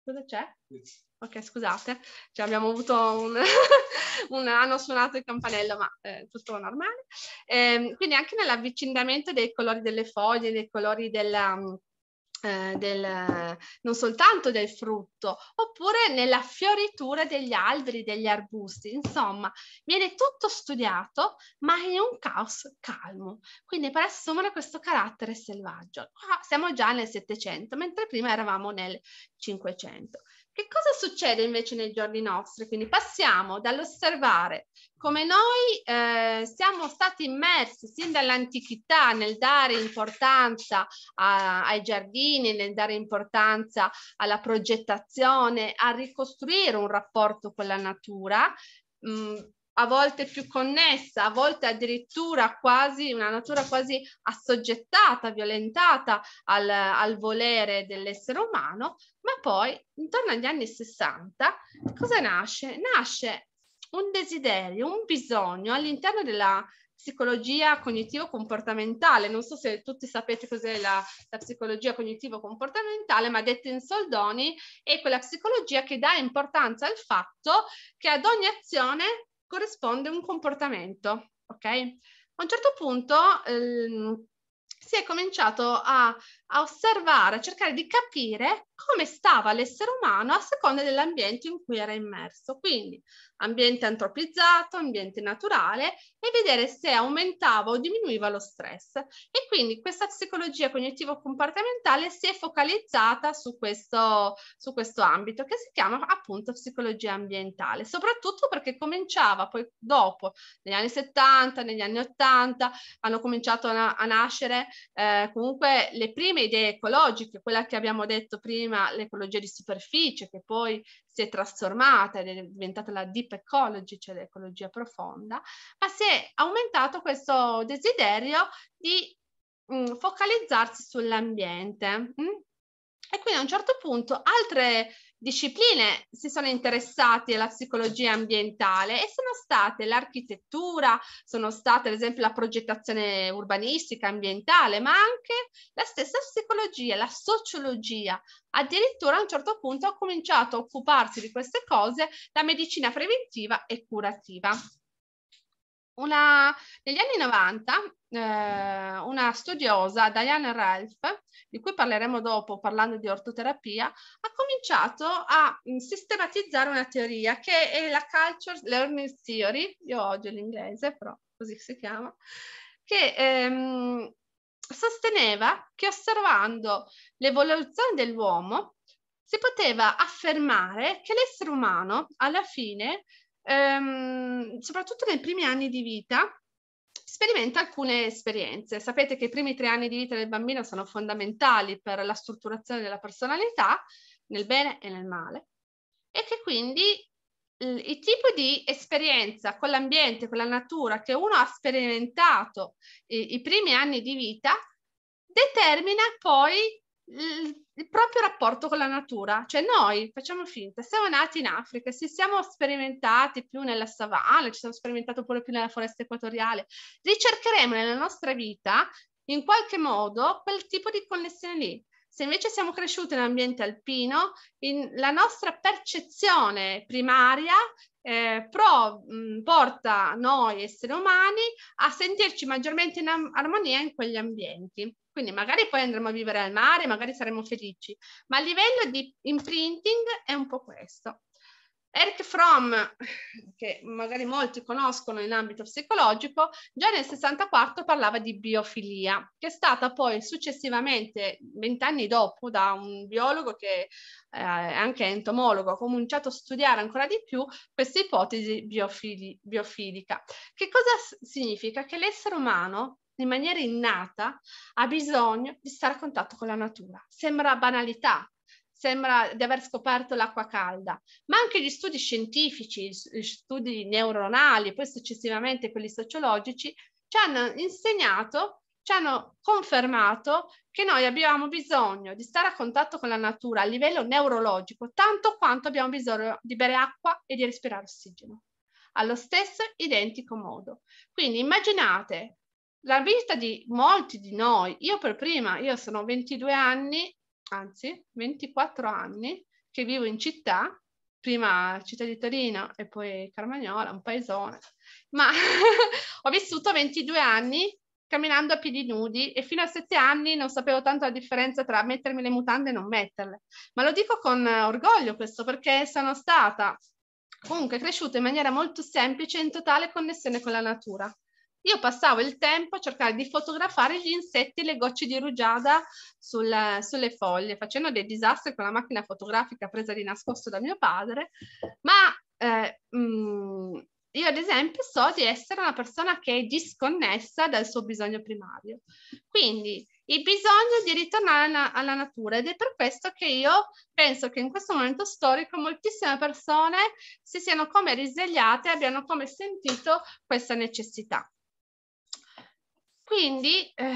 cosa c'è? Ok, scusate, cioè abbiamo avuto un, un hanno suonato il campanello, ma eh, tutto normale. Ehm, quindi anche nell'avvicinamento dei colori delle foglie, dei colori della, mm, eh, del, non soltanto del frutto, oppure nella fioritura degli alberi, degli arbusti, insomma, viene tutto studiato, ma in un caos calmo, quindi per assumere questo carattere selvaggio. Qua siamo già nel Settecento, mentre prima eravamo nel Cinquecento. Che cosa succede invece nei giorni nostri? Quindi passiamo dall'osservare come noi eh, siamo stati immersi sin dall'antichità nel dare importanza a, ai giardini, nel dare importanza alla progettazione, a ricostruire un rapporto con la natura, mh, mm, a volte più connessa, a volte addirittura quasi una natura quasi assoggettata, violentata al, al volere dell'essere umano, ma poi intorno agli anni 60 cosa nasce? Nasce un desiderio, un bisogno all'interno della psicologia cognitivo-comportamentale. Non so se tutti sapete cos'è la, la psicologia cognitivo-comportamentale, ma detta in soldoni è quella psicologia che dà importanza al fatto che ad ogni azione corrisponde un comportamento, ok? A un certo punto ehm, si è cominciato a a osservare, a cercare di capire come stava l'essere umano a seconda dell'ambiente in cui era immerso, quindi ambiente antropizzato, ambiente naturale e vedere se aumentava o diminuiva lo stress. E quindi questa psicologia cognitivo-comportamentale si è focalizzata su questo, su questo ambito che si chiama appunto psicologia ambientale, soprattutto perché cominciava poi dopo, negli anni 70, negli anni 80, hanno cominciato a, nascere eh, comunque le prime prime idee ecologiche, quella che abbiamo detto prima, l'ecologia di superficie, che poi si è trasformata ed è diventata la deep ecology, cioè l'ecologia profonda, ma si è aumentato questo desiderio di mh, mm, focalizzarsi sull'ambiente. Mh? Mm? E quindi a un certo punto altre discipline si sono interessati alla psicologia ambientale e sono state l'architettura, sono state ad esempio la progettazione urbanistica, ambientale, ma anche la stessa psicologia, la sociologia. Addirittura a un certo punto ha cominciato a occuparsi di queste cose la medicina preventiva e curativa. Una, negli anni 90 eh, una studiosa, Diana Ralph, di cui parleremo dopo parlando di ortoterapia, ha cominciato a mh, mm, sistematizzare una teoria che è la Culture Learning Theory, io odio l'inglese però così si chiama, che ehm, sosteneva che osservando l'evoluzione dell'uomo si poteva affermare che l'essere umano alla fine ehm, soprattutto nei primi anni di vita, sperimenta alcune esperienze. Sapete che i primi tre anni di vita del bambino sono fondamentali per la strutturazione della personalità, nel bene e nel male, e che quindi il tipo di esperienza con l'ambiente, con la natura che uno ha sperimentato i, i primi anni di vita determina poi il il proprio rapporto con la natura, cioè noi facciamo finta, siamo nati in Africa, ci siamo sperimentati più nella savana, ci siamo sperimentati pure più nella foresta equatoriale, ricercheremo nella nostra vita in qualche modo quel tipo di connessione lì. Se invece siamo cresciuti in ambiente alpino, in, la nostra percezione primaria eh, però mh, mm, porta noi esseri umani a sentirci maggiormente in armonia in quegli ambienti. Quindi magari poi andremo a vivere al mare, magari saremo felici, ma a livello di imprinting è un po' questo. Eric Fromm, che magari molti conoscono in ambito psicologico, già nel 64 parlava di biofilia, che è stata poi successivamente, vent'anni dopo, da un biologo che eh, anche entomologo, ha cominciato a studiare ancora di più questa ipotesi biofili- biofilica. Che cosa significa? Che l'essere umano in maniera innata ha bisogno di stare a contatto con la natura. Sembra banalità, sembra di aver scoperto l'acqua calda, ma anche gli studi scientifici, gli studi neuronali, e poi successivamente quelli sociologici, ci hanno insegnato, ci hanno confermato che noi abbiamo bisogno di stare a contatto con la natura a livello neurologico, tanto quanto abbiamo bisogno di bere acqua e di respirare ossigeno, allo stesso identico modo. Quindi immaginate la vita di molti di noi, io per prima, io sono 22 anni anzi 24 anni che vivo in città, prima città di Torino e poi Carmagnola, un paesone, ma ho vissuto 22 anni camminando a piedi nudi e fino a 7 anni non sapevo tanto la differenza tra mettermi le mutande e non metterle. Ma lo dico con orgoglio questo perché sono stata comunque cresciuta in maniera molto semplice e in totale connessione con la natura io passavo il tempo a cercare di fotografare gli insetti e le gocce di rugiada sul, sulle foglie, facendo dei disastri con la macchina fotografica presa di nascosto da mio padre, ma eh, mh, mm, io ad esempio so di essere una persona che è disconnessa dal suo bisogno primario. Quindi il bisogno di ritornare alla, alla, natura ed è per questo che io penso che in questo momento storico moltissime persone si siano come risvegliate e abbiano come sentito questa necessità. Quindi eh,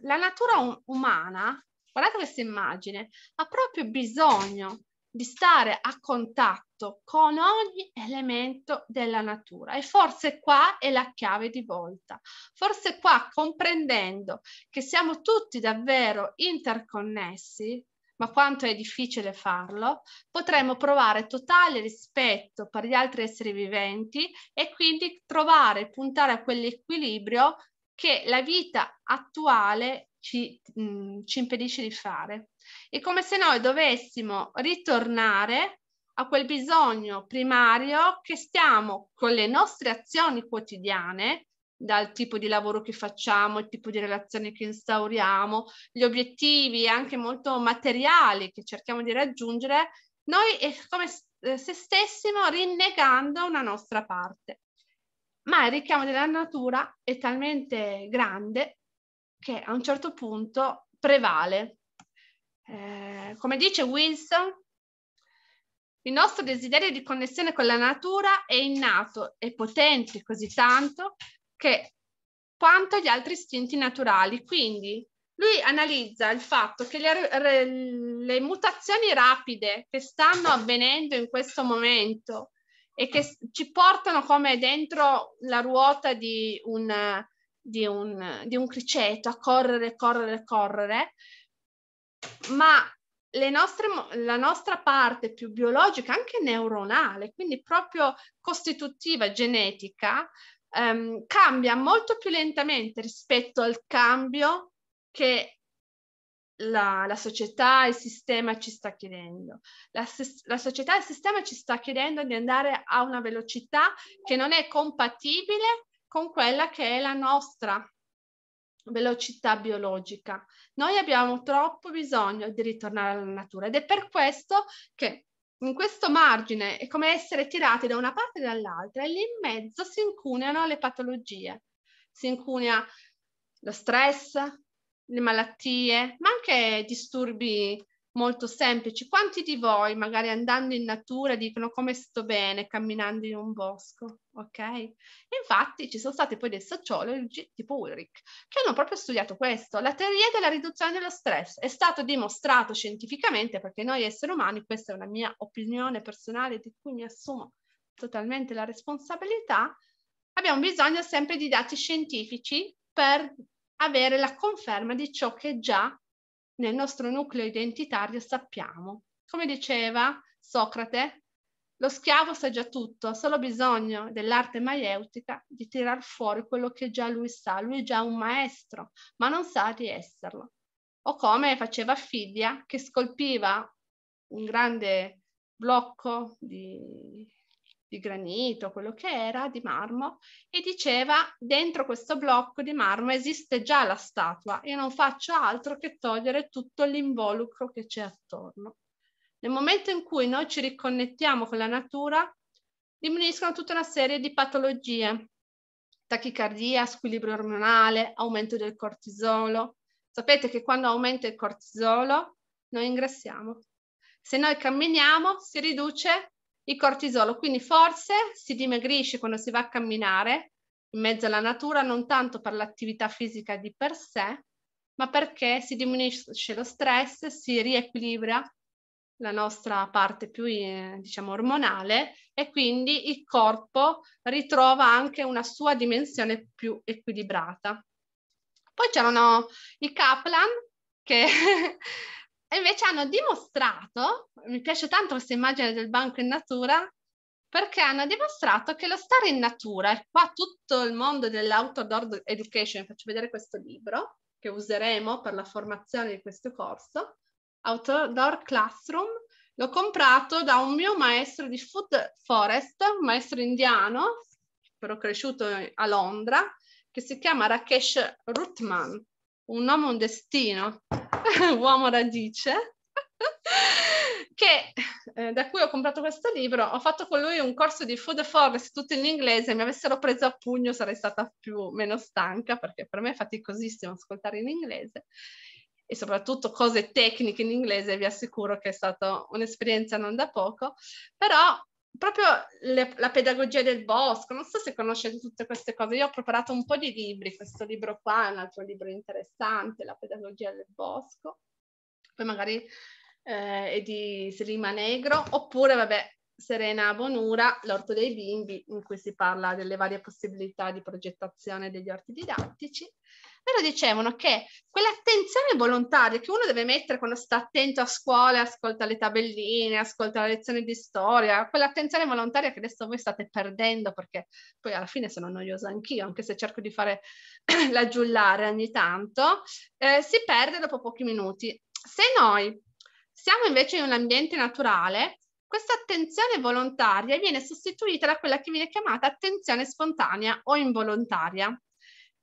la natura um, umana, guardate questa immagine, ha proprio bisogno di stare a contatto con ogni elemento della natura e forse qua è la chiave di volta, forse qua comprendendo che siamo tutti davvero interconnessi, ma quanto è difficile farlo, potremmo provare totale rispetto per gli altri esseri viventi e quindi trovare, puntare a quell'equilibrio che la vita attuale ci, mh, mm, ci impedisce di fare. È come se noi dovessimo ritornare a quel bisogno primario che stiamo con le nostre azioni quotidiane, dal tipo di lavoro che facciamo, il tipo di relazione che instauriamo, gli obiettivi anche molto materiali che cerchiamo di raggiungere, noi è come se stessimo rinnegando una nostra parte ma il richiamo della natura è talmente grande che a un certo punto prevale. Eh, come dice Wilson, il nostro desiderio di connessione con la natura è innato e potente così tanto che quanto gli altri istinti naturali. Quindi lui analizza il fatto che le, le mutazioni rapide che stanno avvenendo in questo momento e che ci portano come dentro la ruota di un, di un, di un criceto a correre, correre, correre, ma nostre, la nostra parte più biologica, anche neuronale, quindi proprio costitutiva, genetica, ehm, cambia molto più lentamente rispetto al cambio che la, la, società, il sistema ci sta chiedendo. La, la società, il sistema ci sta chiedendo di andare a una velocità che non è compatibile con quella che è la nostra velocità biologica. Noi abbiamo troppo bisogno di ritornare alla natura ed è per questo che in questo margine è come essere tirati da una parte e dall'altra e lì in mezzo si incuneano le patologie, si incunea lo stress, le malattie, ma anche disturbi molto semplici. Quanti di voi magari andando in natura dicono come sto bene camminando in un bosco, ok? Infatti ci sono stati poi dei sociologi tipo Ulrich che hanno proprio studiato questo, la teoria della riduzione dello stress. È stato dimostrato scientificamente perché noi esseri umani, questa è una mia opinione personale di cui mi assumo totalmente la responsabilità, abbiamo bisogno sempre di dati scientifici per avere la conferma di ciò che già nel nostro nucleo identitario sappiamo. Come diceva Socrate, lo schiavo sa già tutto, ha solo bisogno dell'arte maieutica di tirar fuori quello che già lui sa. Lui è già un maestro, ma non sa di esserlo. O come faceva Fidia, che scolpiva un grande blocco di di granito, quello che era, di marmo, e diceva dentro questo blocco di marmo esiste già la statua, io non faccio altro che togliere tutto l'involucro che c'è attorno. Nel momento in cui noi ci riconnettiamo con la natura, diminuiscono tutta una serie di patologie, tachicardia, squilibrio ormonale, aumento del cortisolo. Sapete che quando aumenta il cortisolo noi ingrassiamo. Se noi camminiamo si riduce il cortisolo, quindi forse si dimagrisce quando si va a camminare in mezzo alla natura, non tanto per l'attività fisica di per sé, ma perché si diminuisce lo stress, si riequilibra la nostra parte più eh, diciamo ormonale e quindi il corpo ritrova anche una sua dimensione più equilibrata. Poi c'erano i Kaplan che E invece hanno dimostrato, mi piace tanto questa immagine del banco in natura, perché hanno dimostrato che lo stare in natura, e qua tutto il mondo dell'outdoor education, faccio vedere questo libro che useremo per la formazione di questo corso, Outdoor Classroom, l'ho comprato da un mio maestro di Food Forest, un maestro indiano, però cresciuto a Londra, che si chiama Rakesh Rutman, un nome, un destino, uomo radice, che, eh, da cui ho comprato questo libro, ho fatto con lui un corso di food forest tutto in inglese, mi avessero preso a pugno sarei stata più meno stanca perché per me è faticosissimo ascoltare in inglese e soprattutto cose tecniche in inglese, vi assicuro che è stata un'esperienza non da poco, però proprio le, la pedagogia del bosco, non so se conoscete tutte queste cose, io ho preparato un po' di libri, questo libro qua è un altro libro interessante, la pedagogia del bosco, poi magari eh, è di Selima Negro, oppure vabbè, Serena Bonura, l'orto dei bimbi, in cui si parla delle varie possibilità di progettazione degli orti didattici però dicevano che quell'attenzione volontaria che uno deve mettere quando sta attento a scuola, ascolta le tabelline, ascolta la lezione di storia, quell'attenzione volontaria che adesso voi state perdendo perché poi alla fine sono noiosa anch'io, anche se cerco di fare la giullare ogni tanto, eh, si perde dopo pochi minuti. Se noi siamo invece in un ambiente naturale, questa attenzione volontaria viene sostituita da quella che viene chiamata attenzione spontanea o involontaria.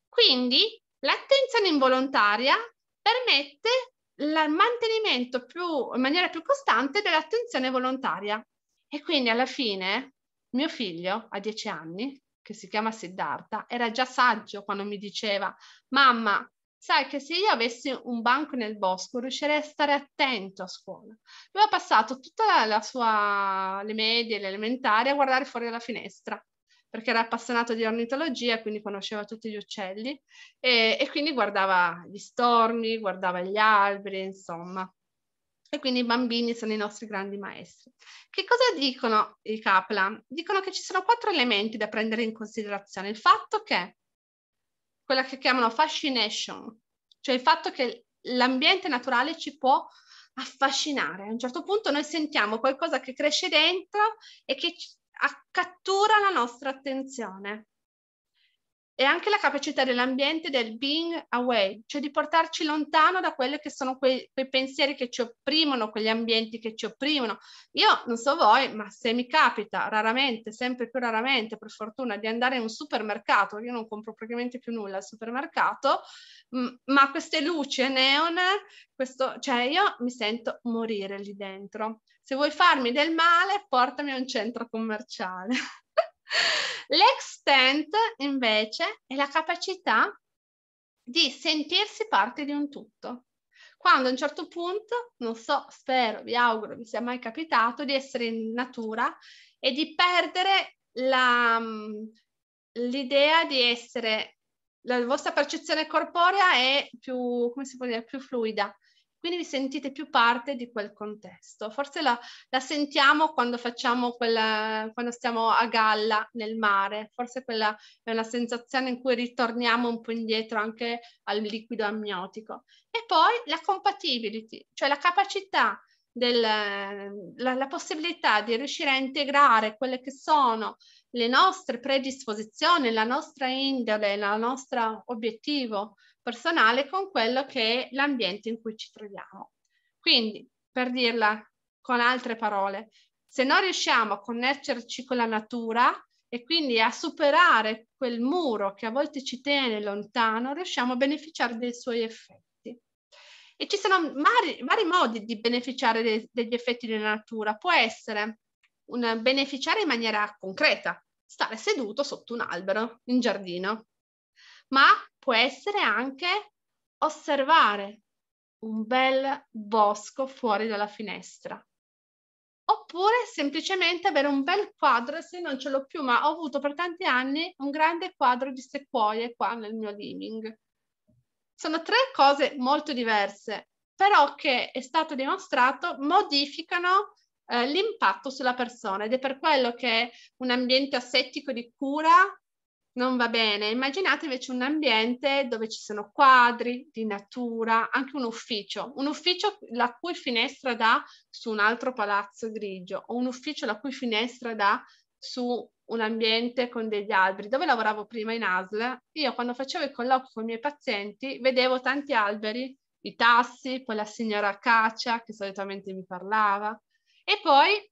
Quindi L'attenzione involontaria permette il mantenimento più, in maniera più costante dell'attenzione volontaria. E quindi alla fine mio figlio a dieci anni, che si chiama Siddhartha, era già saggio quando mi diceva, mamma, sai che se io avessi un banco nel bosco riuscirei a stare attento a scuola. Lui ha passato tutta la, la sua, le medie, le elementari a guardare fuori dalla finestra perché era appassionato di ornitologia, quindi conosceva tutti gli uccelli e, e quindi guardava gli storni, guardava gli alberi, insomma. E quindi i bambini sono i nostri grandi maestri. Che cosa dicono i Kaplan? Dicono che ci sono quattro elementi da prendere in considerazione. Il fatto che quella che chiamano fascination, cioè il fatto che l'ambiente naturale ci può affascinare. A un certo punto noi sentiamo qualcosa che cresce dentro e che accattura la nostra attenzione. E anche la capacità dell'ambiente del being away, cioè di portarci lontano da quelli che sono quei, quei pensieri che ci opprimono, quegli ambienti che ci opprimono. Io non so voi, ma se mi capita raramente, sempre più raramente per fortuna, di andare in un supermercato, io non compro praticamente più nulla al supermercato, ma queste luci neon, questo, cioè io mi sento morire lì dentro se vuoi farmi del male, portami a un centro commerciale. L'extent invece è la capacità di sentirsi parte di un tutto. Quando a un certo punto, non so, spero, vi auguro, vi sia mai capitato di essere in natura e di perdere la, mm, l'idea di essere, la vostra percezione corporea è più, come si può dire, più fluida quindi vi sentite più parte di quel contesto. Forse la, la sentiamo quando facciamo quella, quando stiamo a galla nel mare, forse quella è una sensazione in cui ritorniamo un po' indietro anche al liquido amniotico. E poi la compatibility, cioè la capacità del, la, la, possibilità di riuscire a integrare quelle che sono le nostre predisposizioni, la nostra indole, il nostro obiettivo personale con quello che è l'ambiente in cui ci troviamo. Quindi, per dirla con altre parole, se non riusciamo a connetterci con la natura e quindi a superare quel muro che a volte ci tiene lontano, riusciamo a beneficiare dei suoi effetti. E ci sono vari, vari modi di beneficiare de, degli effetti della natura. Può essere un beneficiare in maniera concreta, stare seduto sotto un albero in giardino, ma può essere anche osservare un bel bosco fuori dalla finestra. Oppure semplicemente avere un bel quadro, se non ce l'ho più, ma ho avuto per tanti anni un grande quadro di sequoie qua nel mio living. Sono tre cose molto diverse, però che è stato dimostrato modificano eh, l'impatto sulla persona ed è per quello che un ambiente assettico di cura non va bene. Immaginate invece un ambiente dove ci sono quadri di natura, anche un ufficio, un ufficio la cui finestra dà su un altro palazzo grigio o un ufficio la cui finestra dà su un ambiente con degli alberi. Dove lavoravo prima in ASL, io quando facevo i colloqui con i miei pazienti vedevo tanti alberi, i tassi, poi la signora Caccia che solitamente mi parlava e poi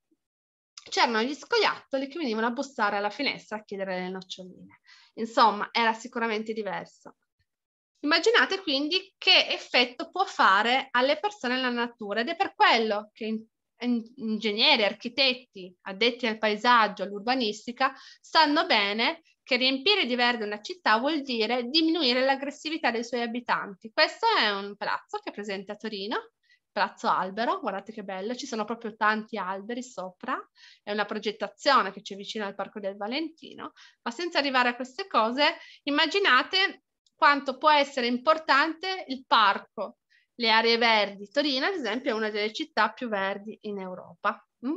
c'erano gli scoiattoli che venivano a bussare alla finestra a chiedere le noccioline. Insomma, era sicuramente diverso. Immaginate quindi che effetto può fare alle persone la natura ed è per quello che ingegneri, architetti, addetti al paesaggio, all'urbanistica, sanno bene che riempire di verde una città vuol dire diminuire l'aggressività dei suoi abitanti. Questo è un palazzo che è presente a Torino Palazzo Albero, guardate che bello, ci sono proprio tanti alberi sopra, è una progettazione che c'è vicino al Parco del Valentino, ma senza arrivare a queste cose, immaginate quanto può essere importante il parco, le aree verdi. Torino, ad esempio, è una delle città più verdi in Europa. Mm?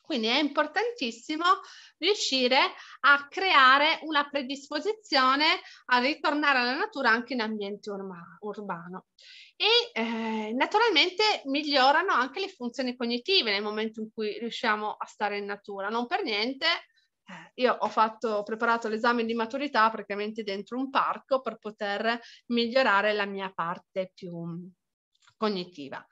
Quindi è importantissimo riuscire a creare una predisposizione a ritornare alla natura anche in ambiente urma, urbano e eh, naturalmente migliorano anche le funzioni cognitive nel momento in cui riusciamo a stare in natura. Non per niente, eh, io ho, fatto, ho preparato l'esame di maturità praticamente dentro un parco per poter migliorare la mia parte più mm, cognitiva.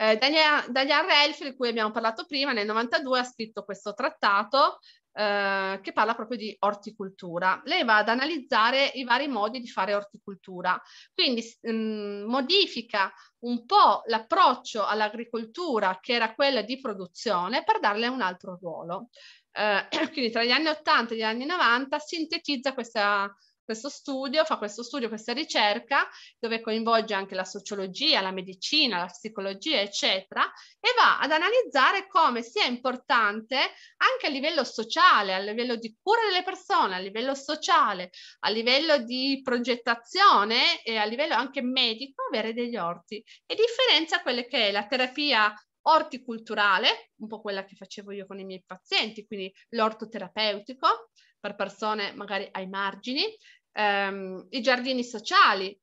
Eh, Daniel Relf, di cui abbiamo parlato prima, nel 92 ha scritto questo trattato eh, che parla proprio di orticoltura. Lei va ad analizzare i vari modi di fare orticoltura, quindi mh, mm, modifica un po' l'approccio all'agricoltura che era quella di produzione per darle un altro ruolo. Eh, quindi tra gli anni 80 e gli anni 90 sintetizza questa, questo studio, fa questo studio, questa ricerca dove coinvolge anche la sociologia, la medicina, la psicologia, eccetera, e va ad analizzare come sia importante anche a livello sociale, a livello di cura delle persone, a livello sociale, a livello di progettazione e a livello anche medico avere degli orti e differenzia quella che è la terapia orticulturale, un po' quella che facevo io con i miei pazienti, quindi l'orto terapeutico, per persone magari ai margini, ehm, i giardini sociali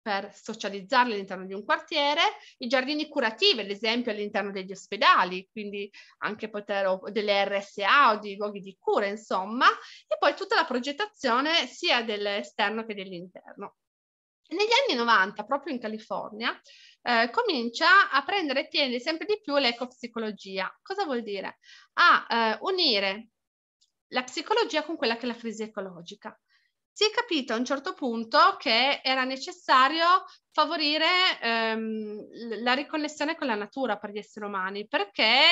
per socializzarli all'interno di un quartiere, i giardini curativi, ad esempio all'interno degli ospedali, quindi anche poter, o delle RSA o di luoghi di cura, insomma, e poi tutta la progettazione sia dell'esterno che dell'interno. Negli anni 90, proprio in California, eh, comincia a prendere piede sempre di più l'ecopsicologia. Cosa vuol dire? A eh, unire la psicologia con quella che è la crisi ecologica si è capito a un certo punto che era necessario favorire ehm, la riconnessione con la natura per gli esseri umani, perché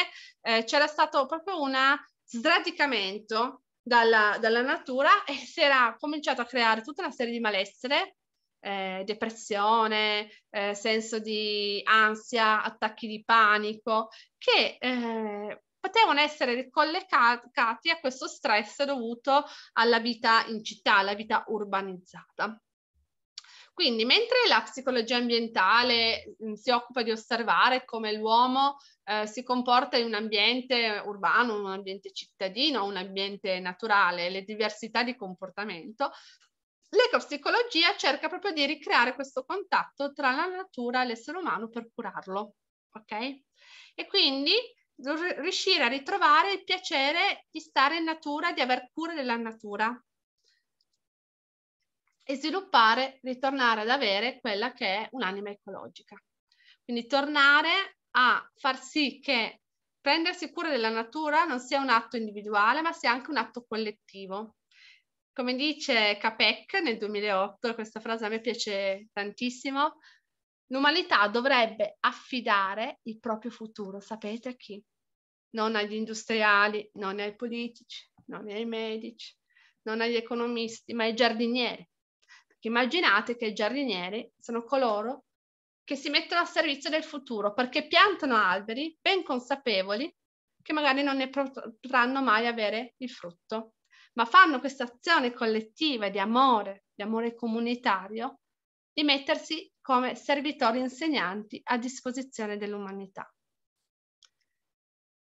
eh, c'era stato proprio un sradicamento dalla, dalla, natura e si era cominciato a creare tutta una serie di malessere, eh, depressione, eh, senso di ansia, attacchi di panico, che eh, potevano essere ricollegati a questo stress dovuto alla vita in città, alla vita urbanizzata. Quindi, mentre la psicologia ambientale si occupa di osservare come l'uomo eh, si comporta in un ambiente urbano, un ambiente cittadino, un ambiente naturale, le diversità di comportamento, l'ecopsicologia cerca proprio di ricreare questo contatto tra la natura e l'essere umano per curarlo. Ok? E quindi riuscire a ritrovare il piacere di stare in natura, di aver cura della natura e sviluppare, ritornare ad avere quella che è un'anima ecologica. Quindi tornare a far sì che prendersi cura della natura non sia un atto individuale, ma sia anche un atto collettivo. Come dice Capec nel 2008, questa frase a me piace tantissimo, l'umanità dovrebbe affidare il proprio futuro, sapete a chi? non agli industriali, non ai politici, non ai medici, non agli economisti, ma ai giardinieri. Perché immaginate che i giardinieri sono coloro che si mettono a servizio del futuro perché piantano alberi ben consapevoli che magari non ne potranno mai avere il frutto, ma fanno questa azione collettiva di amore, di amore comunitario, di mettersi come servitori insegnanti a disposizione dell'umanità.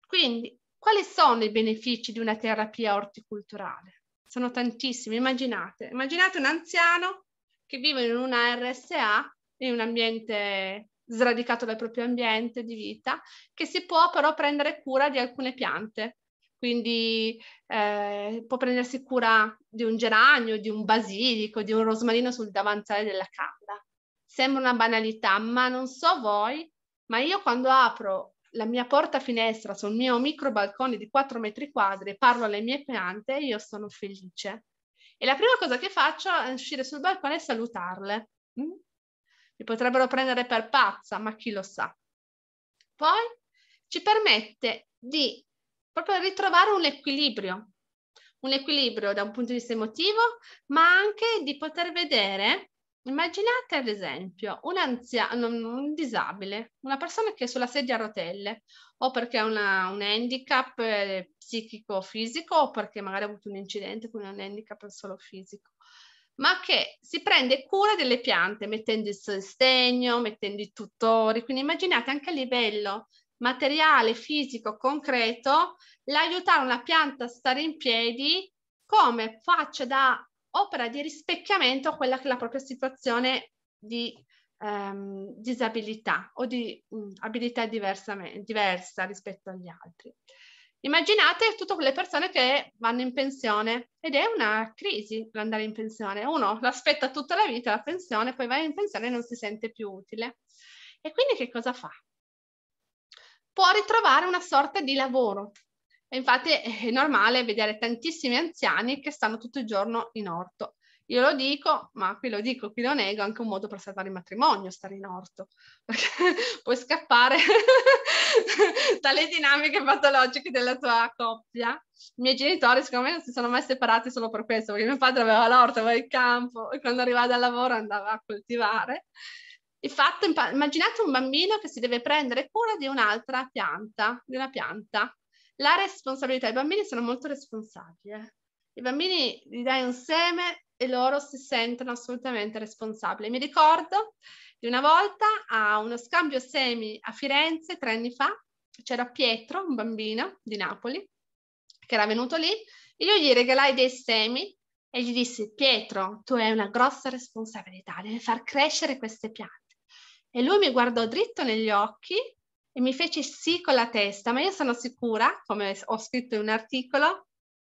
Quindi, quali sono i benefici di una terapia orticulturale? Sono tantissimi, immaginate, immaginate un anziano che vive in una RSA, in un ambiente sradicato dal proprio ambiente di vita, che si può però prendere cura di alcune piante. Quindi eh, può prendersi cura di un geranio, di un basilico, di un rosmarino sul davanzale della casa. Sembra una banalità, ma non so voi, ma io quando apro la mia porta finestra sul mio micro balcone di 4 metri quadri, parlo alle mie piante e io sono felice. E la prima cosa che faccio è uscire sul balcone e salutarle. Mm? Mi potrebbero prendere per pazza, ma chi lo sa. Poi ci permette di proprio ritrovare un equilibrio, un equilibrio da un punto di vista emotivo, ma anche di poter vedere Immaginate ad esempio un anziano, un disabile, una persona che è sulla sedia a rotelle o perché ha una, un handicap eh, psichico-fisico o perché magari ha avuto un incidente con un handicap solo fisico, ma che si prende cura delle piante mettendo il sostegno, mettendo i tutori, quindi immaginate anche a livello materiale, fisico, concreto, l'aiutare una pianta a stare in piedi come faccia da opera di rispecchiamento a quella che è la propria situazione di ehm, disabilità o di mh, mm, abilità diversa, diversa rispetto agli altri. Immaginate tutte quelle persone che vanno in pensione ed è una crisi l'andare in pensione. Uno l'aspetta tutta la vita la pensione, poi va in pensione e non si sente più utile. E quindi che cosa fa? Può ritrovare una sorta di lavoro, e infatti è normale vedere tantissimi anziani che stanno tutto il giorno in orto. Io lo dico, ma qui lo dico, qui lo nego, anche un modo per salvare il matrimonio, stare in orto, perché puoi scappare dalle dinamiche patologiche della tua coppia. I miei genitori, secondo me, non si sono mai separati solo per questo, perché mio padre aveva l'orto, aveva il campo e quando arrivava dal lavoro andava a coltivare. Il fatto, immaginate un bambino che si deve prendere cura di un'altra pianta, di una pianta, la responsabilità, i bambini sono molto responsabili. Eh. I bambini gli dai un seme e loro si sentono assolutamente responsabili. Mi ricordo di una volta a uno scambio semi a Firenze tre anni fa, c'era Pietro, un bambino di Napoli, che era venuto lì, io gli regalai dei semi e gli dissi, Pietro, tu hai una grossa responsabilità, devi far crescere queste piante. E lui mi guardò dritto negli occhi e mi fece sì con la testa, ma io sono sicura, come ho scritto in un articolo,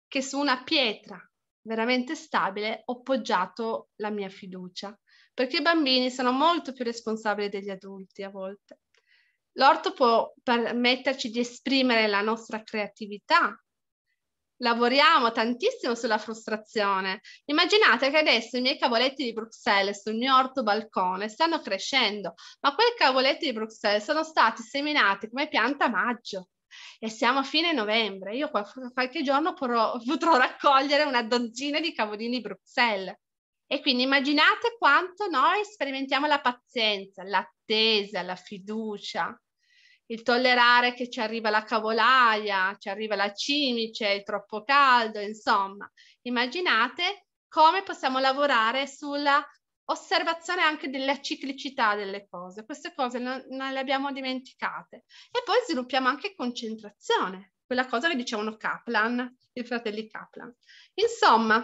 che su una pietra veramente stabile ho poggiato la mia fiducia, perché i bambini sono molto più responsabili degli adulti a volte. L'orto può permetterci di esprimere la nostra creatività, lavoriamo tantissimo sulla frustrazione. Immaginate che adesso i miei cavoletti di Bruxelles sul mio orto balcone stanno crescendo, ma quei cavoletti di Bruxelles sono stati seminati come pianta a maggio e siamo a fine novembre. Io qualche giorno potrò, potrò raccogliere una dozzina di cavolini Bruxelles. E quindi immaginate quanto noi sperimentiamo la pazienza, l'attesa, la fiducia, il tollerare che ci arriva la cavolaia, ci arriva la cimice, il troppo caldo, insomma. Immaginate come possiamo lavorare sulla osservazione anche della ciclicità delle cose. Queste cose non, non le abbiamo dimenticate. E poi sviluppiamo anche concentrazione, quella cosa che dicevano Kaplan, i fratelli Kaplan. Insomma,